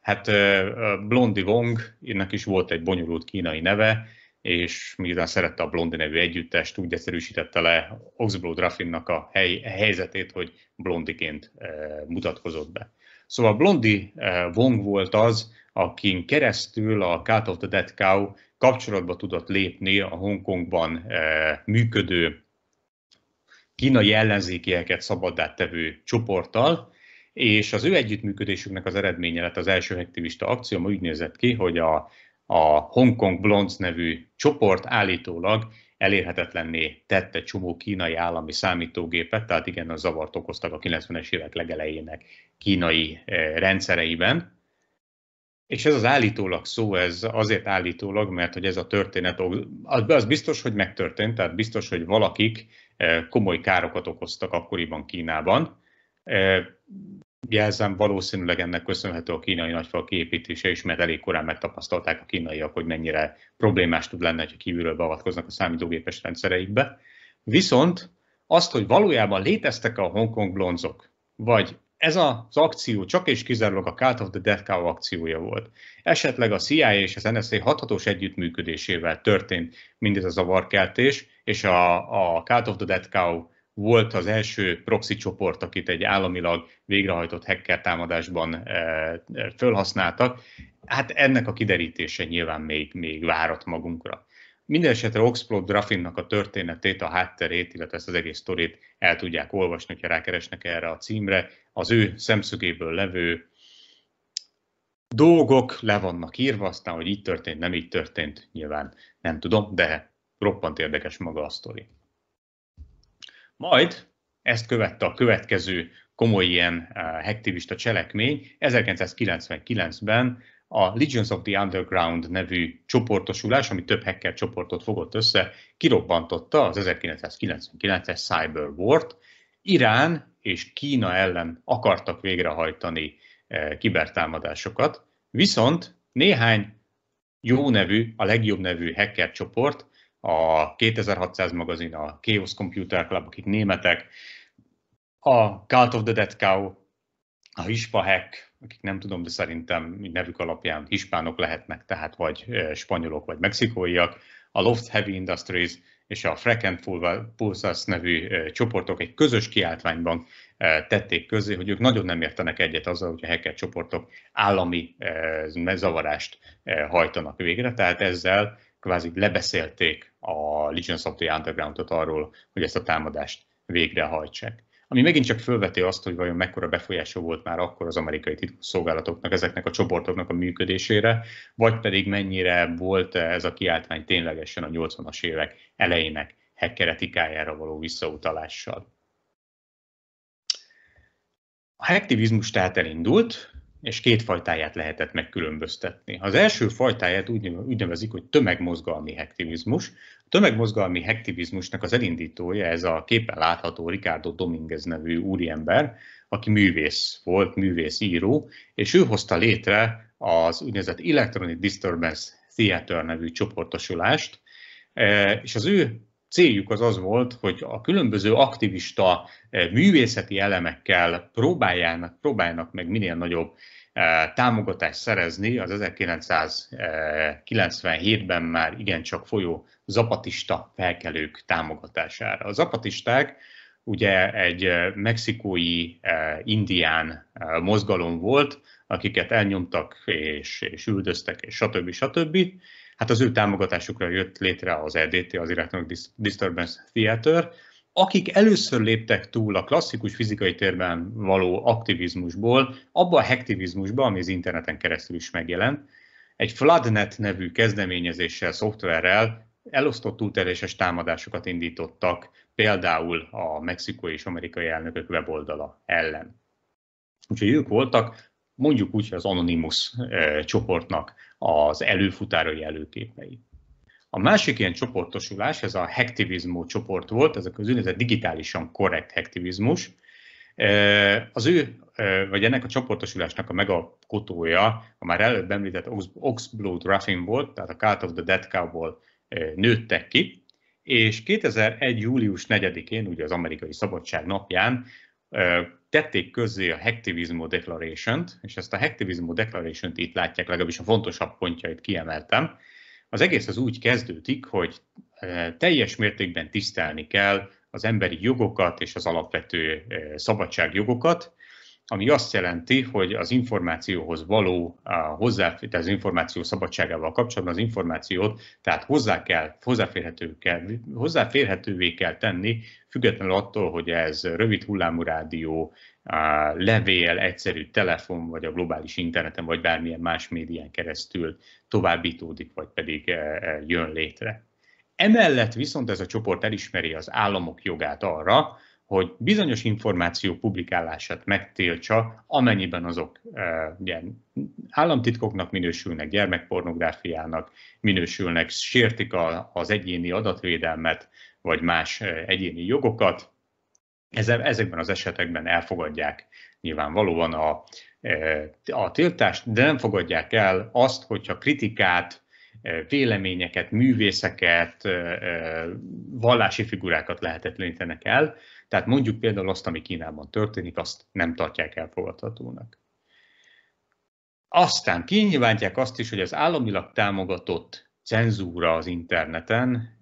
Hát eh, Blondi Wong, ennek is volt egy bonyolult kínai neve, és miután szerette a Blondi nevű együttest, úgy egyszerűsítette le Oxblood Raffinnak a hely, helyzetét, hogy blondiként eh, mutatkozott be. Szóval Blondi eh, Wong volt az, akin keresztül a Cat of the Dead Cow kapcsolatba tudott lépni a Hongkongban eh, működő kínai ellenzékieket szabaddá tevő csoporttal, és az ő együttműködésüknek az eredménye lett az első aktivista akció, ma úgy nézett ki, hogy a, a Hongkong Blondes nevű csoport állítólag elérhetetlenné tette csomó kínai állami számítógépet, tehát igen, a zavart okoztak a 90-es évek legelejének kínai eh, rendszereiben. És ez az állítólag szó, ez azért állítólag, mert hogy ez a történet, az biztos, hogy megtörtént, tehát biztos, hogy valakik eh, komoly károkat okoztak akkoriban Kínában, eh, jelzem, valószínűleg ennek köszönhető a kínai nagyfal kiépítése is, mert elég korán megtapasztalták a kínaiak, hogy mennyire problémás tud lenni, ha kívülről beavatkoznak a számítógépes rendszereikbe. Viszont azt, hogy valójában léteztek a Hongkong blonzok, vagy ez az akció csak és kizárólag a Cult of the Death Cow akciója volt. Esetleg a CIA és az NSA hathatós együttműködésével történt mindez a zavarkeltés, és a, a Cult of the Death Cow volt az első proxy csoport, akit egy államilag végrehajtott hacker támadásban eh, eh, fölhasználtak. Hát ennek a kiderítése nyilván még, még várat magunkra. Mindenesetre Oxplod Graffinnak a történetét, a hátterét, illetve ezt az egész sztorit el tudják olvasni, ha rákeresnek erre a címre. Az ő szemszögéből levő dolgok le vannak írva, aztán, hogy így történt, nem így történt, nyilván nem tudom, de roppant érdekes maga a sztori. Majd ezt követte a következő komoly ilyen eh, hektivista cselekmény. 1999-ben a Legions of the Underground nevű csoportosulás, ami több hacker csoportot fogott össze, kirobbantotta az 1999-es Cyber War-t. Irán és Kína ellen akartak végrehajtani eh, kibertámadásokat, viszont néhány jó nevű, a legjobb nevű hacker csoport a 2600 magazin, a Chaos Computer Club, akik németek, a Cult of the Dead Cow, a Hispahek, akik nem tudom, de szerintem nevük alapján hispánok lehetnek, tehát vagy spanyolok, vagy mexikóiak, a Loft Heavy Industries és a Frequent Pulsars nevű csoportok egy közös kiáltványban tették közé, hogy ők nagyon nem értenek egyet azzal, hogy a hacker csoportok állami zavarást hajtanak végre, tehát ezzel kvázi lebeszélték a Legion of the Underground-ot arról, hogy ezt a támadást végrehajtsák. Ami megint csak felveti azt, hogy vajon mekkora befolyása volt már akkor az amerikai titkosszolgálatoknak, ezeknek a csoportoknak a működésére, vagy pedig mennyire volt ez a kiáltvány ténylegesen a 80-as évek elejének hekkeretikájára való visszautalással. A hektivizmus tehát elindult, és két fajtáját lehetett megkülönböztetni. Az első fajtáját úgy, úgy nevezik, hogy tömegmozgalmi hektivizmus. A tömegmozgalmi hektivizmusnak az elindítója ez a képen látható Ricardo Dominguez nevű úriember, aki művész volt, művész író, és ő hozta létre az úgynevezett Electronic Disturbance Theater nevű csoportosulást, e, és az ő céljuk az az volt, hogy a különböző aktivista e, művészeti elemekkel próbáljanak, próbáljanak meg minél nagyobb támogatást szerezni az 1997-ben már igencsak folyó zapatista felkelők támogatására. A zapatisták ugye egy mexikói indián mozgalom volt, akiket elnyomtak és, és üldöztek, és stb. stb. Hát az ő támogatásukra jött létre az EDT, az Electronic Disturbance Theater, akik először léptek túl a klasszikus fizikai térben való aktivizmusból, abba a hektivizmusba, ami az interneten keresztül is megjelent, egy Floodnet nevű kezdeményezéssel, szoftverrel elosztott túlteréses támadásokat indítottak, például a mexikói és amerikai elnökök weboldala ellen. Úgyhogy ők voltak mondjuk úgy, az Anonymous eh, csoportnak az előfutárai előképei. A másik ilyen csoportosulás, ez a hektivizmú csoport volt, ez a közül, ez a digitálisan korrekt hektivizmus. Az ő, vagy ennek a csoportosulásnak a megalkotója, a már előbb említett Oxblood Ruffin volt, tehát a Cult of the Dead cow nőttek ki, és 2001. július 4-én, ugye az amerikai szabadság napján tették közzé a Hacktivismo Declaration-t, és ezt a Hacktivismo Declaration-t itt látják, legalábbis a fontosabb pontjait kiemeltem. Az egész az úgy kezdődik, hogy e, teljes mértékben tisztelni kell az emberi jogokat és az alapvető e, szabadságjogokat, ami azt jelenti, hogy az információhoz való hozzáfér, az információ szabadságával kapcsolatban az információt, tehát hozzá kell, hozzáférhető kell, hozzáférhetővé kell tenni, függetlenül attól, hogy ez rövid hullámú rádió, a levél, egyszerű telefon, vagy a globális interneten, vagy bármilyen más médián keresztül továbbítódik, vagy pedig e, e, jön létre. Emellett viszont ez a csoport elismeri az államok jogát arra, hogy bizonyos információ publikálását megtiltsa, amennyiben azok ugye, e, államtitkoknak minősülnek, gyermekpornográfiának minősülnek, sértik az egyéni adatvédelmet, vagy más egyéni jogokat, ezekben az esetekben elfogadják nyilvánvalóan a, e, a tiltást, de nem fogadják el azt, hogyha kritikát, e, véleményeket, művészeket, e, vallási figurákat lehetetlenítenek el. Tehát mondjuk például azt, ami Kínában történik, azt nem tartják elfogadhatónak. Aztán kinyilvántják azt is, hogy az államilag támogatott cenzúra az interneten,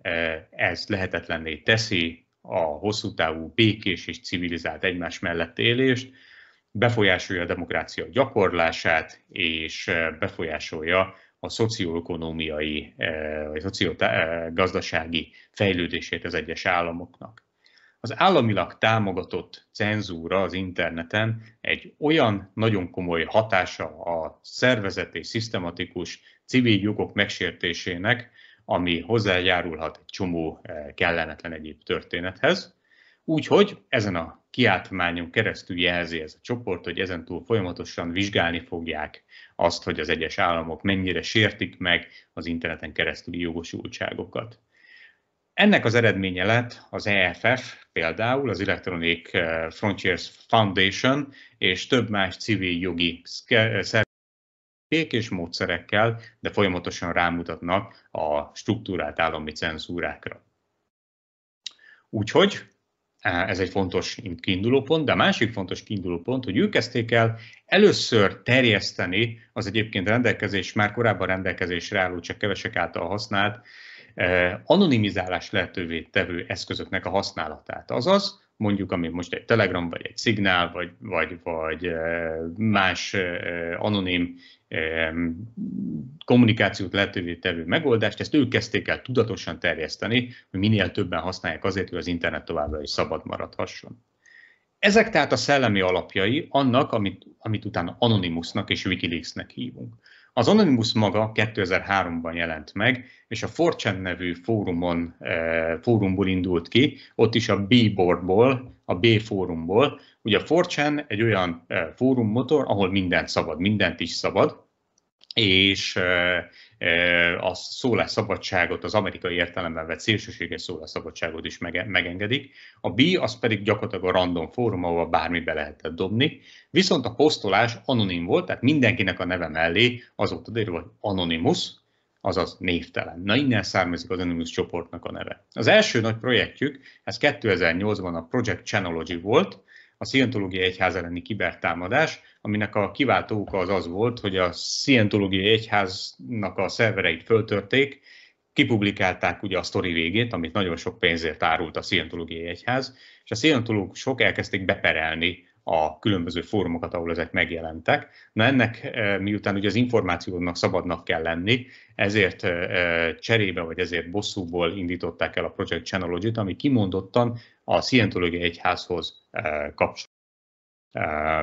ez lehetetlenné teszi a hosszú távú békés és civilizált egymás mellett élést, befolyásolja a demokrácia gyakorlását, és eh, befolyásolja a szocioökonomiai, eh, vagy szociogazdasági eh, fejlődését az egyes államoknak. Az államilag támogatott cenzúra az interneten egy olyan nagyon komoly hatása a szervezet és szisztematikus civil jogok megsértésének, ami hozzájárulhat egy csomó eh, kellemetlen egyéb történethez. Úgyhogy ezen a kiáltmányon keresztül jelzi ez a csoport, hogy ezentúl folyamatosan vizsgálni fogják azt, hogy az egyes államok mennyire sértik meg az interneten keresztüli jogosultságokat. Ennek az eredménye lett az EFF, például az Electronic eh, Frontiers Foundation és több más civil jogi eh, szervezet, és módszerekkel, de folyamatosan rámutatnak a struktúrált állami cenzúrákra. Úgyhogy e, ez egy fontos pont, de a másik fontos pont, hogy ők kezdték el először terjeszteni az egyébként rendelkezés, már korábban rendelkezésre álló, csak kevesek által használt, e, anonimizálás lehetővé tevő eszközöknek a használatát. Azaz, mondjuk, ami most egy Telegram, vagy egy Signál, vagy, vagy, vagy e, más anonim kommunikációt lehetővé tevő megoldást, ezt ők kezdték el tudatosan terjeszteni, hogy minél többen használják azért, hogy az internet továbbra is szabad maradhasson. Ezek tehát a szellemi alapjai annak, amit, amit utána Anonymousnak és Wikileaksnek hívunk. Az Anonymous maga 2003-ban jelent meg, és a Fortune nevű fórumon, eh, fórumból indult ki, ott is a B-boardból a B fórumból. Ugye a Forcsán egy olyan e, fórummotor, ahol mindent szabad, mindent is szabad, és e, e, a szólásszabadságot, az amerikai értelemben vett szélsőséges szólásszabadságot is megengedik. A B az pedig gyakorlatilag a random fórum, ahol bármi be lehetett dobni, viszont a posztolás anonim volt, tehát mindenkinek a neve mellé az ott odaírva, hogy anonimus, azaz névtelen. Na innen származik az Anonymous csoportnak a neve. Az első nagy projektjük, ez 2008-ban a Project Channelology volt, a Scientológiai Egyház elleni kibertámadás, aminek a kiváltó oka az az volt, hogy a Scientológiai Egyháznak a szervereit föltörték, kipublikálták ugye a sztori végét, amit nagyon sok pénzért árult a Scientológiai Egyház, és a szientológusok elkezdték beperelni a különböző fórumokat, ahol ezek megjelentek. Na ennek, eh, miután ugye az információnak szabadnak kell lenni, ezért eh, eh, cserébe vagy ezért bosszúból indították el a Project Channelology-t, ami kimondottan a Scientology egyházhoz kapcsolódik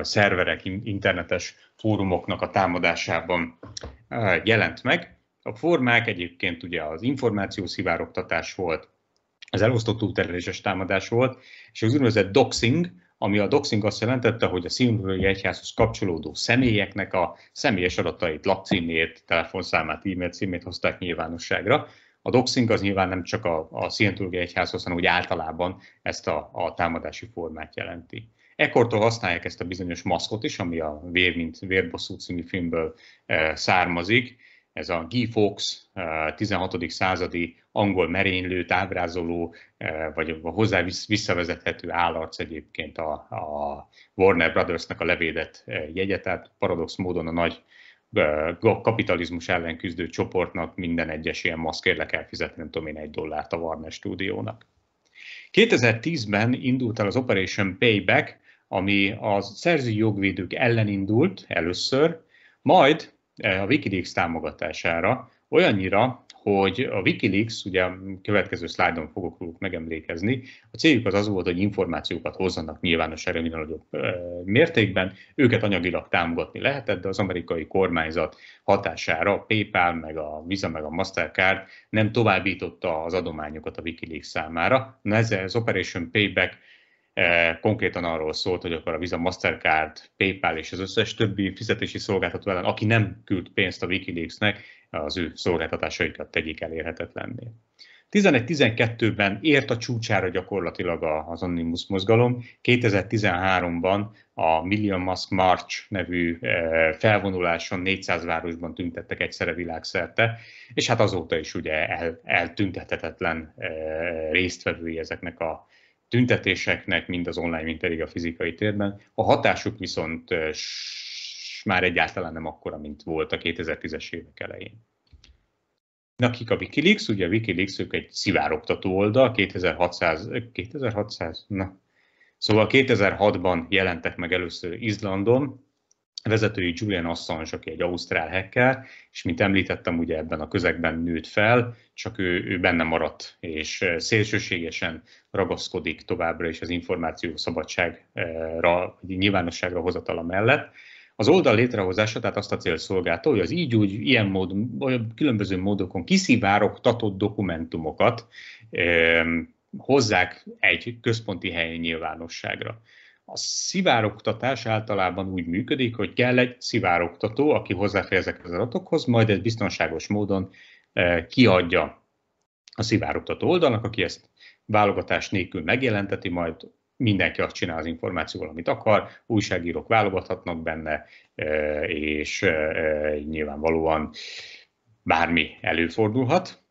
szerverek, internetes fórumoknak a támadásában jelent meg. A formák egyébként ugye az információ szivárogtatás volt, az elosztott úttereléses támadás volt, és az úgynevezett doxing, ami a doxing azt jelentette, hogy a Színvői Egyházhoz kapcsolódó személyeknek a személyes adatait, lakcímét, telefonszámát, e-mail címét hozták nyilvánosságra. A doxing az nyilván nem csak a, a Szientológiai Egyházhoz, hanem úgy általában ezt a, a támadási formát jelenti. Ekkortól használják ezt a bizonyos maszkot is, ami a Vér, mint Vérbosszú című filmből e, származik. Ez a Guy Fawkes e, eh, 16. századi angol merénylő, ábrázoló, eh, vagy hozzá visszavezethető állarc egyébként a, a Warner Brothersnak a levédett eh, jegye, tehát paradox módon a nagy eh, kapitalizmus ellen küzdő csoportnak minden egyes ilyen maszkért le kell fizetni, nem tudom én, egy dollárt a Warner stúdiónak. 2010-ben indult el az Operation Payback, ami a szerzői jogvédők ellen indult először, majd a Wikileaks támogatására, olyannyira, hogy a Wikileaks, ugye a következő szlájdon fogok róluk megemlékezni, a céljuk az az volt, hogy információkat hozzanak erre minél nagyobb mértékben, őket anyagilag támogatni lehetett, de az amerikai kormányzat hatására a PayPal, meg a Visa, meg a Mastercard nem továbbította az adományokat a Wikileaks számára. Na ez az Operation Payback Eh, konkrétan arról szólt, hogy akkor a Visa, Mastercard, PayPal és az összes többi fizetési szolgáltató ellen, aki nem küld pénzt a Wikileaksnek, az ő szolgáltatásaikat tegyék elérhetetlenné. 11-12-ben ért a csúcsára gyakorlatilag az Anonymous mozgalom. 2013-ban a Million Musk March nevű eh, felvonuláson 400 városban tüntettek egyszerre világszerte, és hát azóta is ugye el, eltüntethetetlen eh, résztvevői ezeknek a tüntetéseknek, mind az online, mind pedig a fizikai térben. A hatásuk viszont már egyáltalán nem akkora, mint volt a 2010-es évek elején. Nekik a Wikileaks? Ugye a Wikileaks ők egy szivárogtató oldal, 2600, 2600, na. Szóval 2006-ban jelentek meg először Izlandon, vezetői Julian Assange, aki egy ausztrál hacker, és mint említettem, ugye ebben a közegben nőtt fel, csak ő, ő benne maradt, és eh, szélsőségesen ragaszkodik továbbra is az információ szabadságra, nyilvánosságra hozatala mellett. Az oldal létrehozása tehát azt a cél szolgálta, hogy az így úgy ilyen módon, különböző módokon kiszivárogtatott dokumentumokat eh, hozzák egy központi helyen nyilvánosságra a szivároktatás általában úgy működik, hogy kell egy szivároktató, aki hozzáfér ezekhez az adatokhoz, majd egy biztonságos módon eh, kiadja a szivároktató oldalnak, aki ezt válogatás nélkül megjelenteti, majd mindenki azt csinál az információval, amit akar, újságírók válogathatnak benne, eh, és eh, nyilvánvalóan bármi előfordulhat.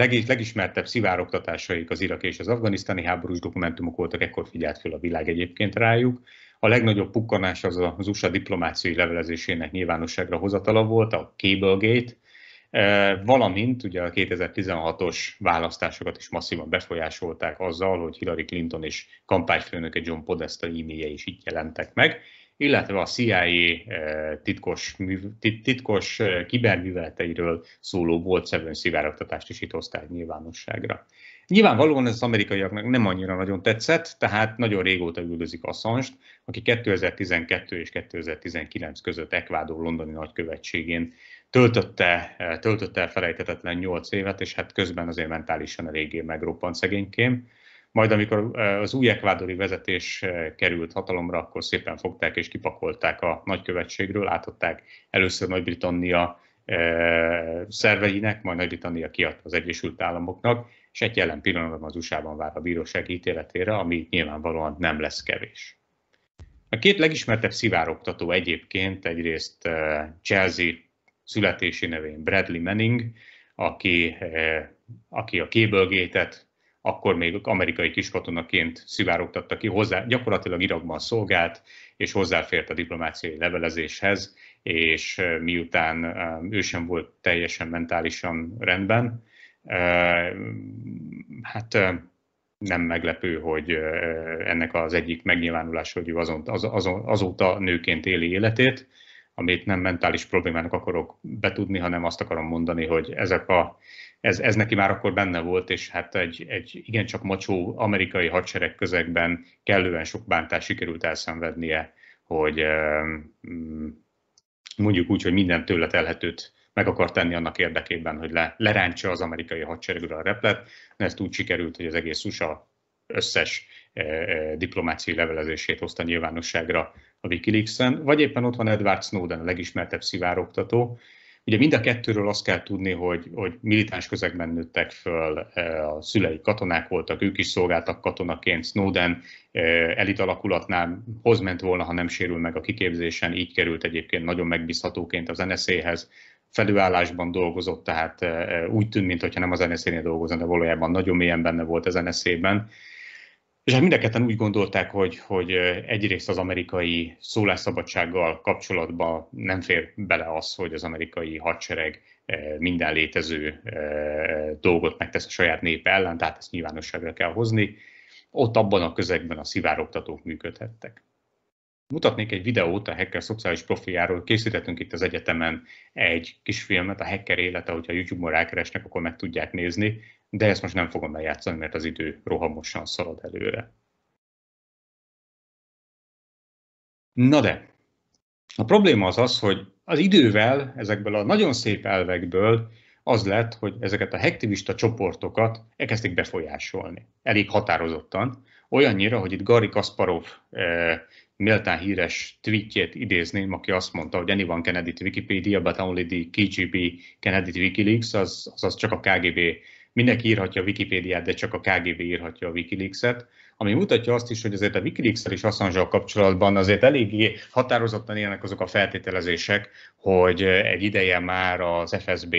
Legis, legismertebb szivárogtatásaik az Irak és az afganisztáni háborús dokumentumok voltak, ekkor figyelt föl a világ egyébként rájuk. A legnagyobb pukkanás az az USA diplomáciai levelezésének nyilvánosságra hozatala volt, a Cablegate, e, valamint ugye a 2016-os választásokat is masszívan befolyásolták azzal, hogy Hillary Clinton és kampányfőnöke John Podesta e-mailje is itt jelentek meg illetve a CIA eh, titkos, titkos eh, kiberműveleteiről szóló volt Seven szivárogtatást is itt hozták nyilvánosságra. Nyilvánvalóan ez az amerikaiaknak nem annyira nagyon tetszett, tehát nagyon régóta üldözik Assange-t, aki 2012 és 2019 között Ekvádor londoni nagykövetségén töltötte, eh, töltötte el felejtetetlen 8 évet, és hát közben azért mentálisan eléggé megroppant szegénykém. Majd amikor az új ekvádori vezetés került hatalomra, akkor szépen fogták és kipakolták a nagykövetségről, átadták először Nagy-Britannia szerveinek, majd Nagy-Britannia kiadta az Egyesült Államoknak, és egy jelen pillanatban az USA-ban vár a bíróság ítéletére, ami nyilvánvalóan nem lesz kevés. A két legismertebb szivároktató egyébként egyrészt Chelsea születési nevén Bradley Manning, aki, aki a Cablegate-et akkor még amerikai kiskatonaként szivárogtatta ki, hozzá, gyakorlatilag Irakban szolgált, és hozzáfért a diplomáciai levelezéshez, és miután ő sem volt teljesen mentálisan rendben, hát nem meglepő, hogy ennek az egyik megnyilvánulása, hogy ő azon, az, azon, azóta nőként éli életét, amit nem mentális problémának akarok betudni, hanem azt akarom mondani, hogy ezek a ez, ez neki már akkor benne volt, és hát egy, egy igencsak macsó amerikai hadsereg közegben kellően sok bántást sikerült elszenvednie, hogy ehm, mm, mondjuk úgy, hogy minden tőle telhetőt meg akar tenni annak érdekében, hogy le, lerántsa az amerikai hadseregről a replet. De ezt úgy sikerült, hogy az egész USA összes e, e, diplomáciai levelezését hozta nyilvánosságra a Wikileaks-en, vagy éppen ott van Edward Snowden, a legismertebb szivároktató, Ugye mind a kettőről azt kell tudni, hogy, hogy militáns közegben nőttek föl, e, a szülei katonák voltak, ők is szolgáltak katonaként, Snowden e, elit alakulatnál hoz ment volna, ha nem sérül meg a kiképzésen, így került egyébként nagyon megbízhatóként az NSZ-hez, felülállásban dolgozott, tehát e, úgy tűnt, mintha nem az NSZ-nél dolgozott, de valójában nagyon mélyen benne volt az NSZ-ben, és hát mind a ketten úgy gondolták, hogy, hogy egyrészt az amerikai szólásszabadsággal kapcsolatban nem fér bele az, hogy az amerikai hadsereg minden létező dolgot megtesz a saját népe ellen, tehát ezt nyilvánosságra kell hozni. Ott abban a közegben a szivároktatók működhettek. Mutatnék egy videót a hacker szociális profiljáról. Készítettünk itt az egyetemen egy kis filmet, a hacker élete, hogyha YouTube-on rákeresnek, akkor meg tudják nézni de ezt most nem fogom eljátszani, mert az idő rohamosan szalad előre. Na de, a probléma az az, hogy az idővel ezekből a nagyon szép elvekből az lett, hogy ezeket a hektivista csoportokat elkezdték befolyásolni, elég határozottan, olyannyira, hogy itt Gary Kasparov e, méltán híres tweetjét idézném, aki azt mondta, hogy anyone can edit Wikipedia, but only the KGB Kennedy Wikileaks, az, az csak a KGB mindenki írhatja a Wikipédiát, de csak a KGB írhatja a Wikileaks-et, ami mutatja azt is, hogy azért a wikileaks és assange kapcsolatban azért eléggé határozottan élnek azok a feltételezések, hogy egy ideje már az FSB,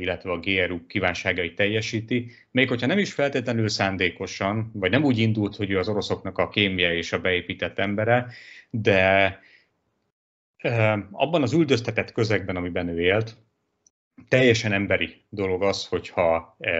illetve a GRU kívánságait teljesíti, még hogyha nem is feltétlenül szándékosan, vagy nem úgy indult, hogy ő az oroszoknak a kémje és a beépített embere, de abban az üldöztetett közegben, amiben ő élt, teljesen emberi dolog az, hogyha e,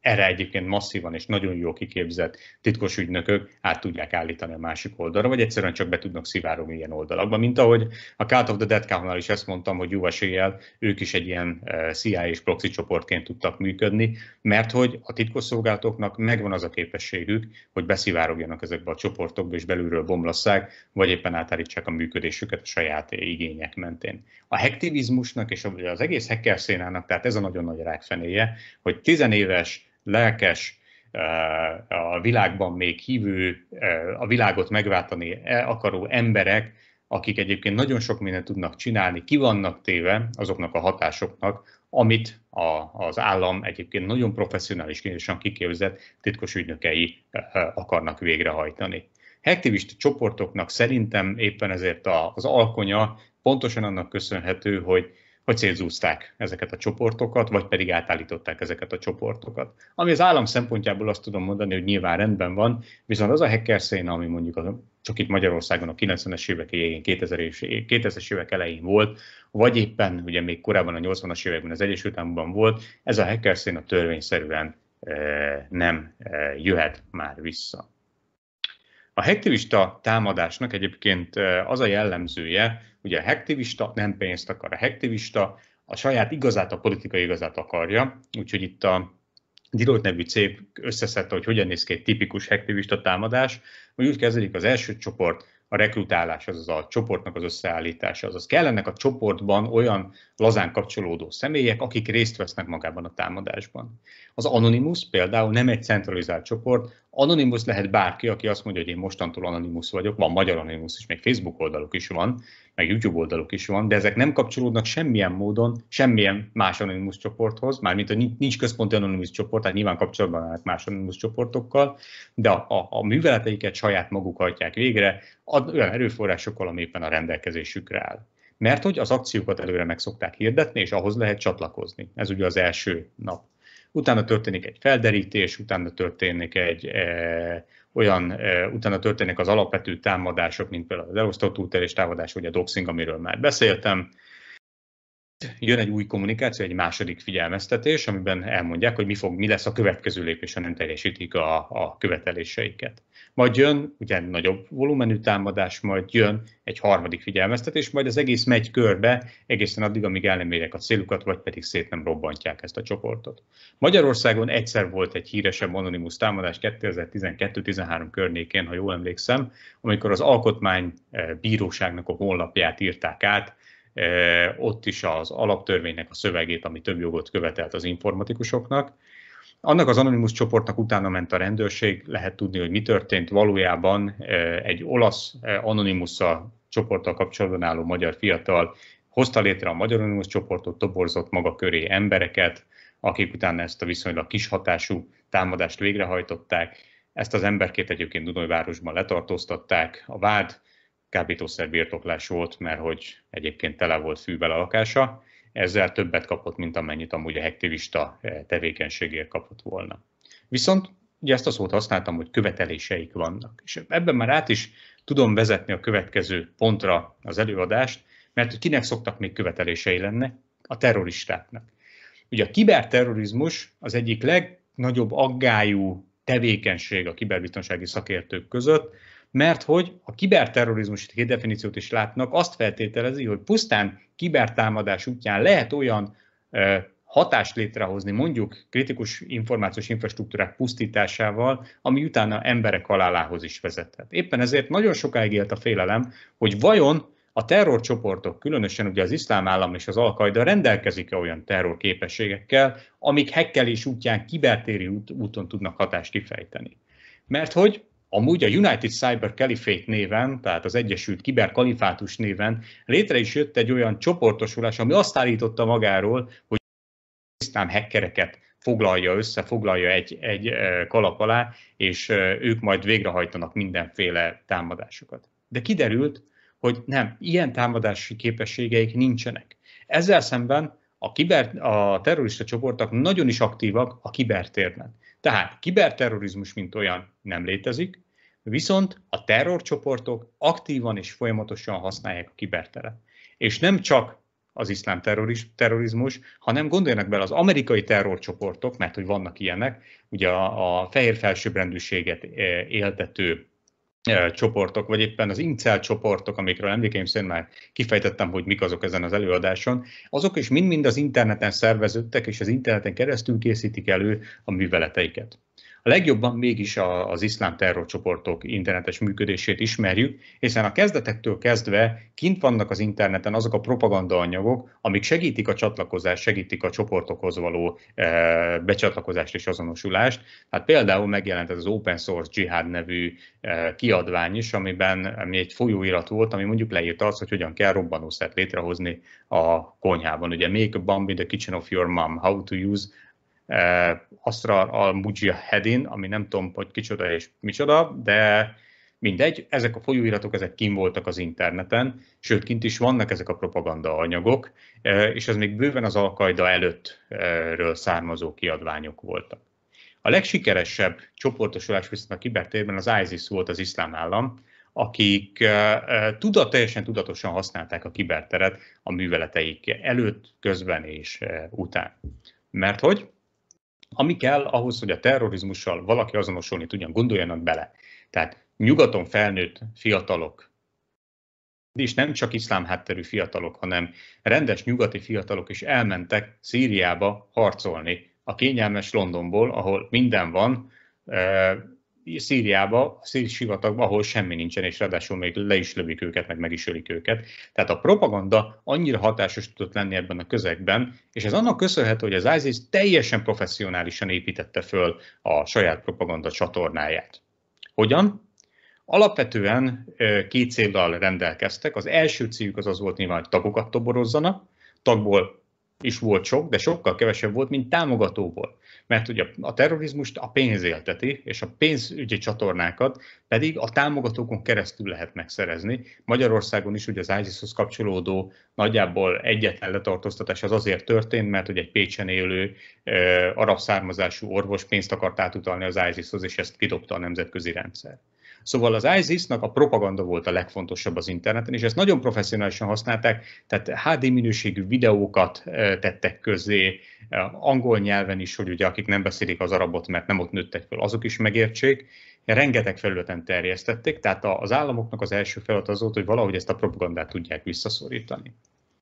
erre egyébként masszívan és nagyon jó kiképzett titkos ügynökök át tudják állítani a másik oldalra, vagy egyszerűen csak be tudnak szivárogni ilyen oldalakba, mint ahogy a Cult of the Dead cow nál is ezt mondtam, hogy jó eséllyel ők is egy ilyen e, CIA és proxy csoportként tudtak működni, mert hogy a titkosszolgálatoknak megvan az a képességük, hogy beszivárogjanak ezekbe a csoportokba és belülről bomlasszák, vagy éppen átállítsák a működésüket a saját igények mentén. A hektivizmusnak és az egész hektivizmusnak kell szénának, tehát ez a nagyon nagy rákfenéje, hogy tizenéves, lelkes, a világban még hívő, a világot megváltani e, akaró emberek, akik egyébként nagyon sok mindent tudnak csinálni, ki vannak téve azoknak a hatásoknak, amit a, az állam egyébként nagyon professzionális kényesen kiképzett titkos ügynökei akarnak végrehajtani. Hektivista csoportoknak szerintem éppen ezért az alkonya pontosan annak köszönhető, hogy hogy szétzúzták ezeket a csoportokat, vagy pedig átállították ezeket a csoportokat. Ami az állam szempontjából azt tudom mondani, hogy nyilván rendben van, viszont az a hacker széna, ami mondjuk a, csak itt Magyarországon a 90-es évek elején, 2000-es 2000 évek elején volt, vagy éppen ugye még korábban a 80-as években az Egyesült Államokban volt, ez a hacker széna törvényszerűen e, nem e, jöhet már vissza. A hektivista támadásnak egyébként az a jellemzője, hogy a hektivista nem pénzt akar, a hektivista a saját igazát, a politikai igazát akarja, úgyhogy itt a dirolt nevű cég összeszedte, hogy hogyan néz ki egy tipikus hektivista támadás, hogy úgy kezdődik az első csoport, a rekrutálás, azaz a csoportnak az összeállítása, azaz kell ennek a csoportban olyan lazán kapcsolódó személyek, akik részt vesznek magában a támadásban. Az Anonymous például nem egy centralizált csoport, Anonymous lehet bárki, aki azt mondja, hogy én mostantól Anonymous vagyok, van magyar Anonymous is, még Facebook oldaluk is van, meg YouTube oldaluk is van, de ezek nem kapcsolódnak semmilyen módon, semmilyen más anonimus csoporthoz, mármint hogy nincs központi anonimus csoport, tehát nyilván kapcsolatban állnak más anonimus csoportokkal, de a, a, a műveleteiket saját maguk hajtják végre, ad, olyan erőforrásokkal, ami éppen a rendelkezésükre áll mert hogy az akciókat előre meg szokták hirdetni, és ahhoz lehet csatlakozni. Ez ugye az első nap. Utána történik egy felderítés, utána történik egy eh, olyan utána történnek az alapvető támadások, mint például az elosztott útterés támadás, vagy a doxing, amiről már beszéltem. Jön egy új kommunikáció, egy második figyelmeztetés, amiben elmondják, hogy mi, fog, mi lesz a következő lépés, ha nem teljesítik a, a követeléseiket. Majd jön ugye nagyobb volumenű támadás, majd jön egy harmadik figyelmeztetés, majd az egész megy körbe, egészen addig, amíg el nem érek a célukat, vagy pedig szét nem robbantják ezt a csoportot. Magyarországon egyszer volt egy híresebb anonimus támadás 2012-13 környékén, ha jól emlékszem, amikor az alkotmány eh, bíróságnak a honlapját írták át, eh, ott is az alaptörvénynek a szövegét, ami több jogot követelt az informatikusoknak, annak az anonimus csoportnak utána ment a rendőrség, lehet tudni, hogy mi történt. Valójában e, egy olasz e, anonimus csoporttal kapcsolatban álló magyar fiatal hozta létre a magyar anonimus csoportot, toborzott maga köré embereket, akik utána ezt a viszonylag kis hatású támadást végrehajtották. Ezt az emberkét egyébként Dunajvárosban letartóztatták. A vád kábítószer birtoklás volt, mert hogy egyébként tele volt fűvel a lakása ezzel többet kapott, mint amennyit amúgy a hektivista eh, tevékenységért kapott volna. Viszont ugye ezt a szót használtam, hogy követeléseik vannak. És ebben már át is tudom vezetni a következő pontra az előadást, mert hogy kinek szoktak még követelései lenne? A terroristáknak. Ugye a kiberterrorizmus az egyik legnagyobb aggályú tevékenység a kiberbiztonsági szakértők között, mert hogy a kiberterrorizmus definíciót is látnak, azt feltételezi, hogy pusztán kibertámadás útján lehet olyan hatást létrehozni, mondjuk kritikus információs infrastruktúrák pusztításával, ami utána emberek halálához is vezethet. Éppen ezért nagyon sokáig élt a félelem, hogy vajon a terrorcsoportok, különösen ugye az iszlám állam és az alkaida rendelkezik-e olyan terrorképességekkel, amik hekkelés útján, kibertéri úton tudnak hatást kifejteni. Mert hogy Amúgy a United Cyber Caliphate néven, tehát az Egyesült Kiberkalifátus néven létre is jött egy olyan csoportosulás, ami azt állította magáról, hogy iszlám hackereket foglalja össze, foglalja egy, egy kalap alá, és ők majd végrehajtanak mindenféle támadásokat. De kiderült, hogy nem, ilyen támadási képességeik nincsenek. Ezzel szemben a, kiber, a terrorista csoportok nagyon is aktívak a kibertérben. Tehát kiberterrorizmus, mint olyan nem létezik, Viszont a terrorcsoportok aktívan és folyamatosan használják a kiberteret. És nem csak az iszlám terrorizmus, hanem gondoljanak bele az amerikai terrorcsoportok, mert hogy vannak ilyenek, ugye a, a fehér felsőbbrendűséget e, éltető e, csoportok, vagy éppen az incel csoportok, amikről emlékeim szerint már kifejtettem, hogy mik azok ezen az előadáson, azok is mind-mind az interneten szerveződtek, és az interneten keresztül készítik elő a műveleteiket. A legjobban mégis a, az iszlám terrorcsoportok internetes működését ismerjük, hiszen a kezdetektől kezdve kint vannak az interneten azok a propagandaanyagok, amik segítik a csatlakozást, segítik a csoportokhoz való eh, becsatlakozást és azonosulást. Hát például megjelent ez az Open Source Jihad nevű eh, kiadvány is, amiben ami egy folyóirat volt, ami mondjuk leírta azt, hogy hogyan kell robbanószert létrehozni a konyhában. Ugye Make a Bomb in the Kitchen of Your Mom, How to Use E, Asrar al hedin, ami nem tudom, hogy kicsoda és micsoda, de mindegy, ezek a folyóiratok, ezek kim voltak az interneten, sőt, kint is vannak ezek a propaganda anyagok, e, és ez még bőven az Alkaida előttről e, származó kiadványok voltak. A legsikeresebb csoportosulás viszont a kibertérben az ISIS volt az iszlám állam, akik tudat, teljesen tudatosan használták a kiberteret a műveleteik előtt, közben és után. Mert hogy ami kell ahhoz, hogy a terrorizmussal valaki azonosulni tudjon, gondoljanak bele. Tehát nyugaton felnőtt fiatalok, és nem csak iszlám hátterű fiatalok, hanem rendes nyugati fiatalok is elmentek Szíriába harcolni, a kényelmes Londonból, ahol minden van, eh, Szíriába, a szíri sivatagba, ahol semmi nincsen, és ráadásul még le is lövik őket, meg meg is ölik őket. Tehát a propaganda annyira hatásos tudott lenni ebben a közegben, és ez annak köszönhető, hogy az ISIS teljesen professzionálisan építette föl a saját propaganda csatornáját. Hogyan? Alapvetően két céldal rendelkeztek. Az első céljuk az az volt nyilván, hogy tagokat toborozzanak, tagból is volt sok, de sokkal kevesebb volt, mint támogatóból mert ugye a terrorizmust a pénz élteti, és a pénzügyi csatornákat pedig a támogatókon keresztül lehet megszerezni. Magyarországon is ugye az ISIS-hoz kapcsolódó nagyjából egyetlen letartóztatás az azért történt, mert hogy egy Pécsen élő e, arab származású orvos pénzt akart átutalni az ISIS-hoz, és ezt kidobta a nemzetközi rendszer. Szóval az ISIS-nak a propaganda volt a legfontosabb az interneten, és ezt nagyon professzionálisan használták, tehát HD minőségű videókat tettek közé, angol nyelven is, hogy ugye akik nem beszélik az arabot, mert nem ott nőttek fel, azok is megértsék, rengeteg felületen terjesztették, tehát az államoknak az első feladat az volt, hogy valahogy ezt a propagandát tudják visszaszorítani.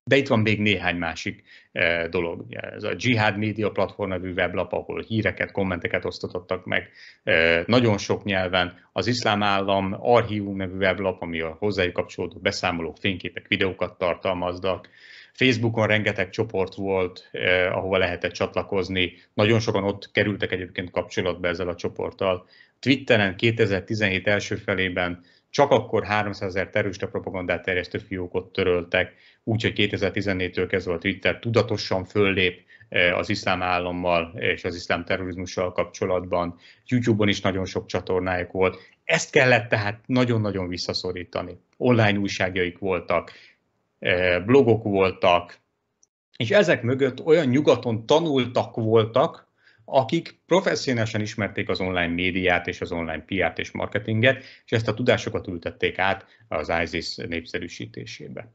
De itt van még néhány másik e, dolog. Ez a Jihad Media platform nevű weblap, ahol híreket, kommenteket osztottak meg e, nagyon sok nyelven. Az Iszlám Állam Archívum nevű weblap, ami a hozzájuk kapcsolódó beszámolók, fényképek, videókat tartalmaznak. Facebookon rengeteg csoport volt, eh, ahova lehetett csatlakozni. Nagyon sokan ott kerültek egyébként kapcsolatba ezzel a csoporttal. Twitteren 2017 első felében csak akkor 300 ezer terrorista propagandát terjesztő fiókot töröltek, úgyhogy 2014-től kezdve a Twitter tudatosan föllép e, az iszlám állammal és az iszlám terrorizmussal kapcsolatban. YouTube-on is nagyon sok csatornájuk volt. Ezt kellett tehát nagyon-nagyon visszaszorítani. Online újságjaik voltak, e, blogok voltak, és ezek mögött olyan nyugaton tanultak voltak, akik professzionálisan ismerték az online médiát és az online PR-t és marketinget, és ezt a tudásokat ültették át az ISIS népszerűsítésébe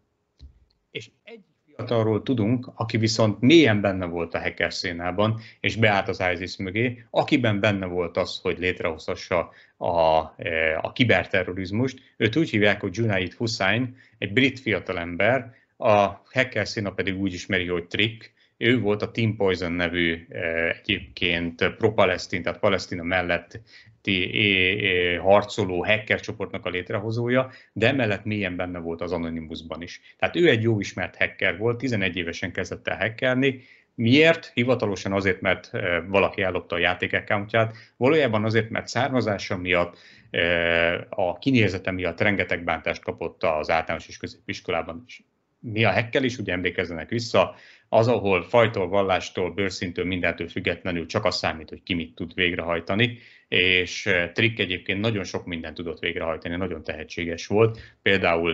és egy fiatalról tudunk, aki viszont mélyen benne volt a hacker szénában, és beállt az ISIS mögé, akiben benne volt az, hogy létrehozhassa a, e, a kiberterrorizmust. Őt úgy hívják, hogy Junaid Hussain, egy brit fiatalember, a hacker széna pedig úgy ismeri, hogy Trick, ő volt a Team Poison nevű e, egyébként pro-palesztin, tehát Palesztina mellett közötti harcoló hacker csoportnak a létrehozója, de emellett mélyen benne volt az Anonymousban is. Tehát ő egy jó ismert hacker volt, 11 évesen kezdett el hackerni, Miért? Hivatalosan azért, mert e, valaki ellopta a játék accountját, valójában azért, mert származása miatt, e, a kinézete miatt rengeteg bántást kapott az általános és középiskolában is. Mi a hekkel is, ugye emlékezzenek vissza, az, ahol fajtól, vallástól, bőrszintől, mindentől függetlenül csak az számít, hogy ki mit tud végrehajtani, és Trick egyébként nagyon sok mindent tudott végrehajtani, nagyon tehetséges volt, például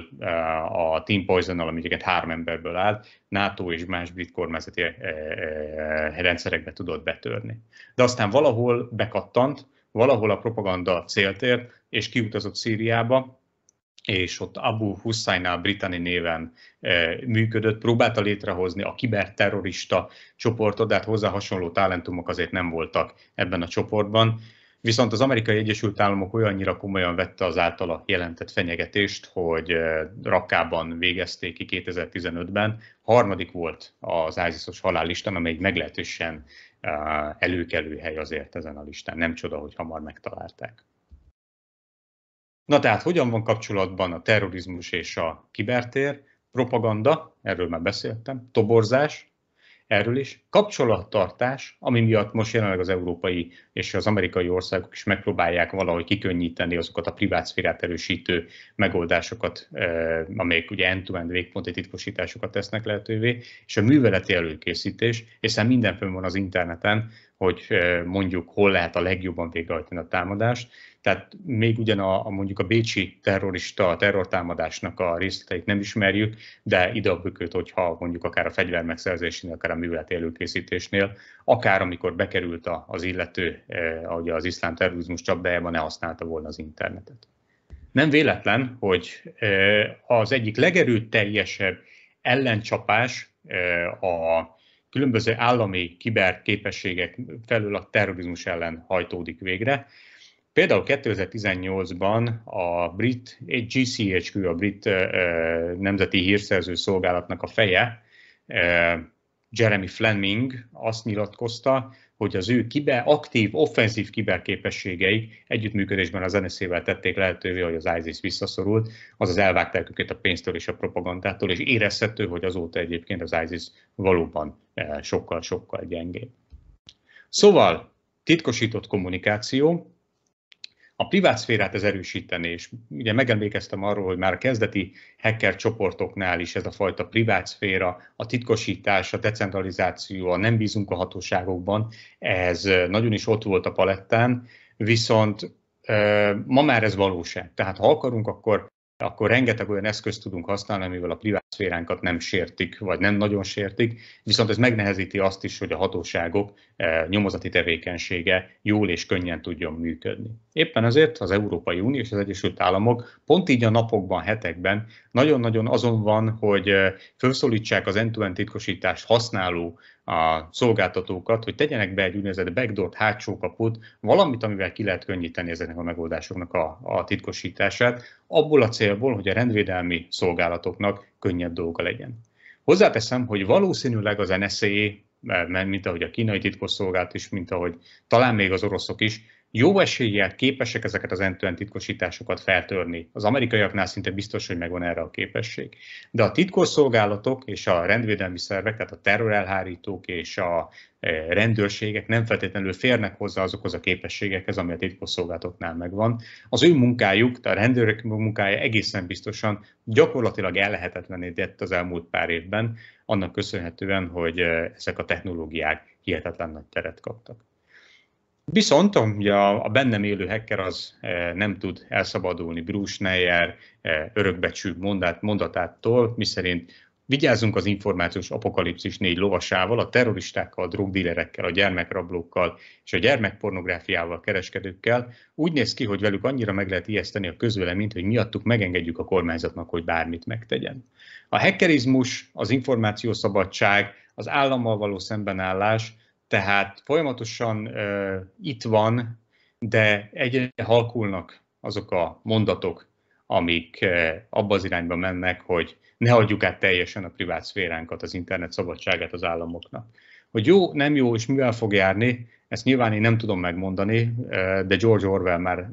a Team Poison-nal, ami egyébként három emberből áll, NATO és más brit kormányzati rendszerekbe tudott betörni. De aztán valahol bekattant, valahol a propaganda céltért, és kiutazott Szíriába, és ott Abu Hussein a britani néven e, működött, próbálta létrehozni a kiberterrorista csoportot, de hát hozzá hasonló talentumok azért nem voltak ebben a csoportban, Viszont az amerikai Egyesült Államok olyannyira komolyan vette az általa jelentett fenyegetést, hogy eh, rakában végezték ki 2015-ben. Harmadik volt az ISIS-os halállistán, amely egy meglehetősen eh, előkelő hely azért ezen a listán. Nem csoda, hogy hamar megtalálták. Na tehát hogyan van kapcsolatban a terrorizmus és a kibertér? Propaganda, erről már beszéltem, toborzás, erről is. Kapcsolattartás, ami miatt most jelenleg az európai és az amerikai országok is megpróbálják valahogy kikönnyíteni azokat a privát erősítő megoldásokat, eh, amelyek ugye end-to-end végponti titkosításokat tesznek lehetővé, és a műveleti előkészítés, hiszen minden fönn van az interneten, hogy eh, mondjuk hol lehet a legjobban végrehajtani a támadást, tehát még ugyan a, a mondjuk a bécsi terrorista a terrortámadásnak a részleteit nem ismerjük, de ide a bükőt, hogyha mondjuk akár a fegyver megszerzésénél, akár a művelet előkészítésnél, akár amikor bekerült a, az illető, eh, ahogy az iszlám terrorizmus csapdájában, ne használta volna az internetet. Nem véletlen, hogy eh, az egyik legerőteljesebb ellencsapás eh, a különböző állami kiberképességek felül a terrorizmus ellen hajtódik végre, Például 2018-ban a brit, egy GCHQ, a brit nemzeti hírszerző szolgálatnak a feje, Jeremy Fleming azt nyilatkozta, hogy az ő kiber, aktív, offenzív kiberképességei együttműködésben az NSZ-vel tették lehetővé, hogy az ISIS visszaszorult, azaz elvágták őket a pénztől és a propagandától, és érezhető, hogy azóta egyébként az ISIS valóban sokkal-sokkal gyengébb. Szóval titkosított kommunikáció, a privát szférát ez erősíteni, és ugye megemlékeztem arról, hogy már a kezdeti hacker csoportoknál is ez a fajta privát szféra, a titkosítás, a decentralizáció, a nem bízunk a hatóságokban, ez nagyon is ott volt a palettán, viszont ma már ez valóság. Tehát ha akarunk, akkor akkor rengeteg olyan eszközt tudunk használni, amivel a privát szféránkat nem sértik, vagy nem nagyon sértik, viszont ez megnehezíti azt is, hogy a hatóságok nyomozati tevékenysége jól és könnyen tudjon működni. Éppen ezért az Európai Unió és az Egyesült Államok pont így a napokban, hetekben nagyon-nagyon azon van, hogy eh, felszólítsák az end-to-end titkosítást használó a szolgáltatókat, hogy tegyenek be egy úgynevezett backdoor hátsó kaput, valamit, amivel ki lehet könnyíteni ezeknek a megoldásoknak a, a titkosítását, abból a célból, hogy a rendvédelmi szolgálatoknak könnyebb dolga legyen. Hozzáteszem, hogy valószínűleg az NSA, eh, mint ahogy a kínai titkosszolgált is, mint ahogy talán még az oroszok is, jó eséllyel képesek ezeket az end titkosításokat feltörni. Az amerikaiaknál szinte biztos, hogy megvan erre a képesség. De a titkosszolgálatok és a rendvédelmi szervek, tehát a terrorelhárítók és a e, rendőrségek nem feltétlenül férnek hozzá azokhoz a képességekhez, ami a titkosszolgálatoknál megvan. Az ő munkájuk, a rendőrök munkája egészen biztosan gyakorlatilag ellehetetlenített az elmúlt pár évben, annak köszönhetően, hogy e, ezek a technológiák hihetetlen nagy teret kaptak. Viszont ugye a, bennem élő hacker az e, nem tud elszabadulni Bruce Neyer e, örökbecsű mondát, mondatától, miszerint vigyázzunk az információs apokalipszis négy lovasával, a terroristákkal, a drogdílerekkel, a gyermekrablókkal és a gyermekpornográfiával kereskedőkkel. Úgy néz ki, hogy velük annyira meg lehet ijeszteni a közvéleményt, hogy miattuk megengedjük a kormányzatnak, hogy bármit megtegyen. A hackerizmus, az információszabadság, az állammal való szembenállás – tehát folyamatosan uh, itt van, de egyre halkulnak azok a mondatok, amik uh, abba az irányba mennek, hogy ne adjuk át teljesen a privát szféránkat, az internet szabadságát az államoknak. Hogy jó, nem jó, és mivel fog járni, ezt nyilván én nem tudom megmondani, de George Orwell már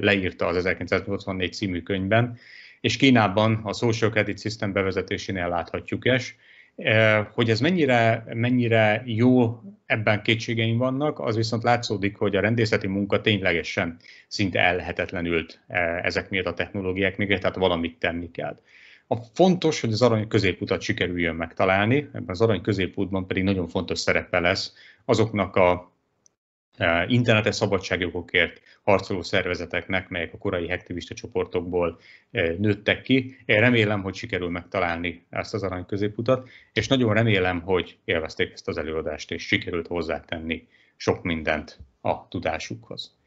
leírta az 1984 című könyvben, és Kínában a social credit system bevezetésénél láthatjuk ezt, Eh, hogy ez mennyire, mennyire jó, ebben kétségeim vannak, az viszont látszódik, hogy a rendészeti munka ténylegesen szinte ellehetetlenült eh, ezek miatt a technológiák miatt, tehát valamit tenni kell. A fontos, hogy az arany középutat sikerüljön megtalálni, ebben az arany középútban pedig nagyon fontos szerepe lesz azoknak a internetes szabadságjogokért harcoló szervezeteknek, melyek a korai hektivista csoportokból nőttek ki. Én remélem, hogy sikerül megtalálni ezt az arany középutat, és nagyon remélem, hogy élvezték ezt az előadást, és sikerült hozzátenni sok mindent a tudásukhoz.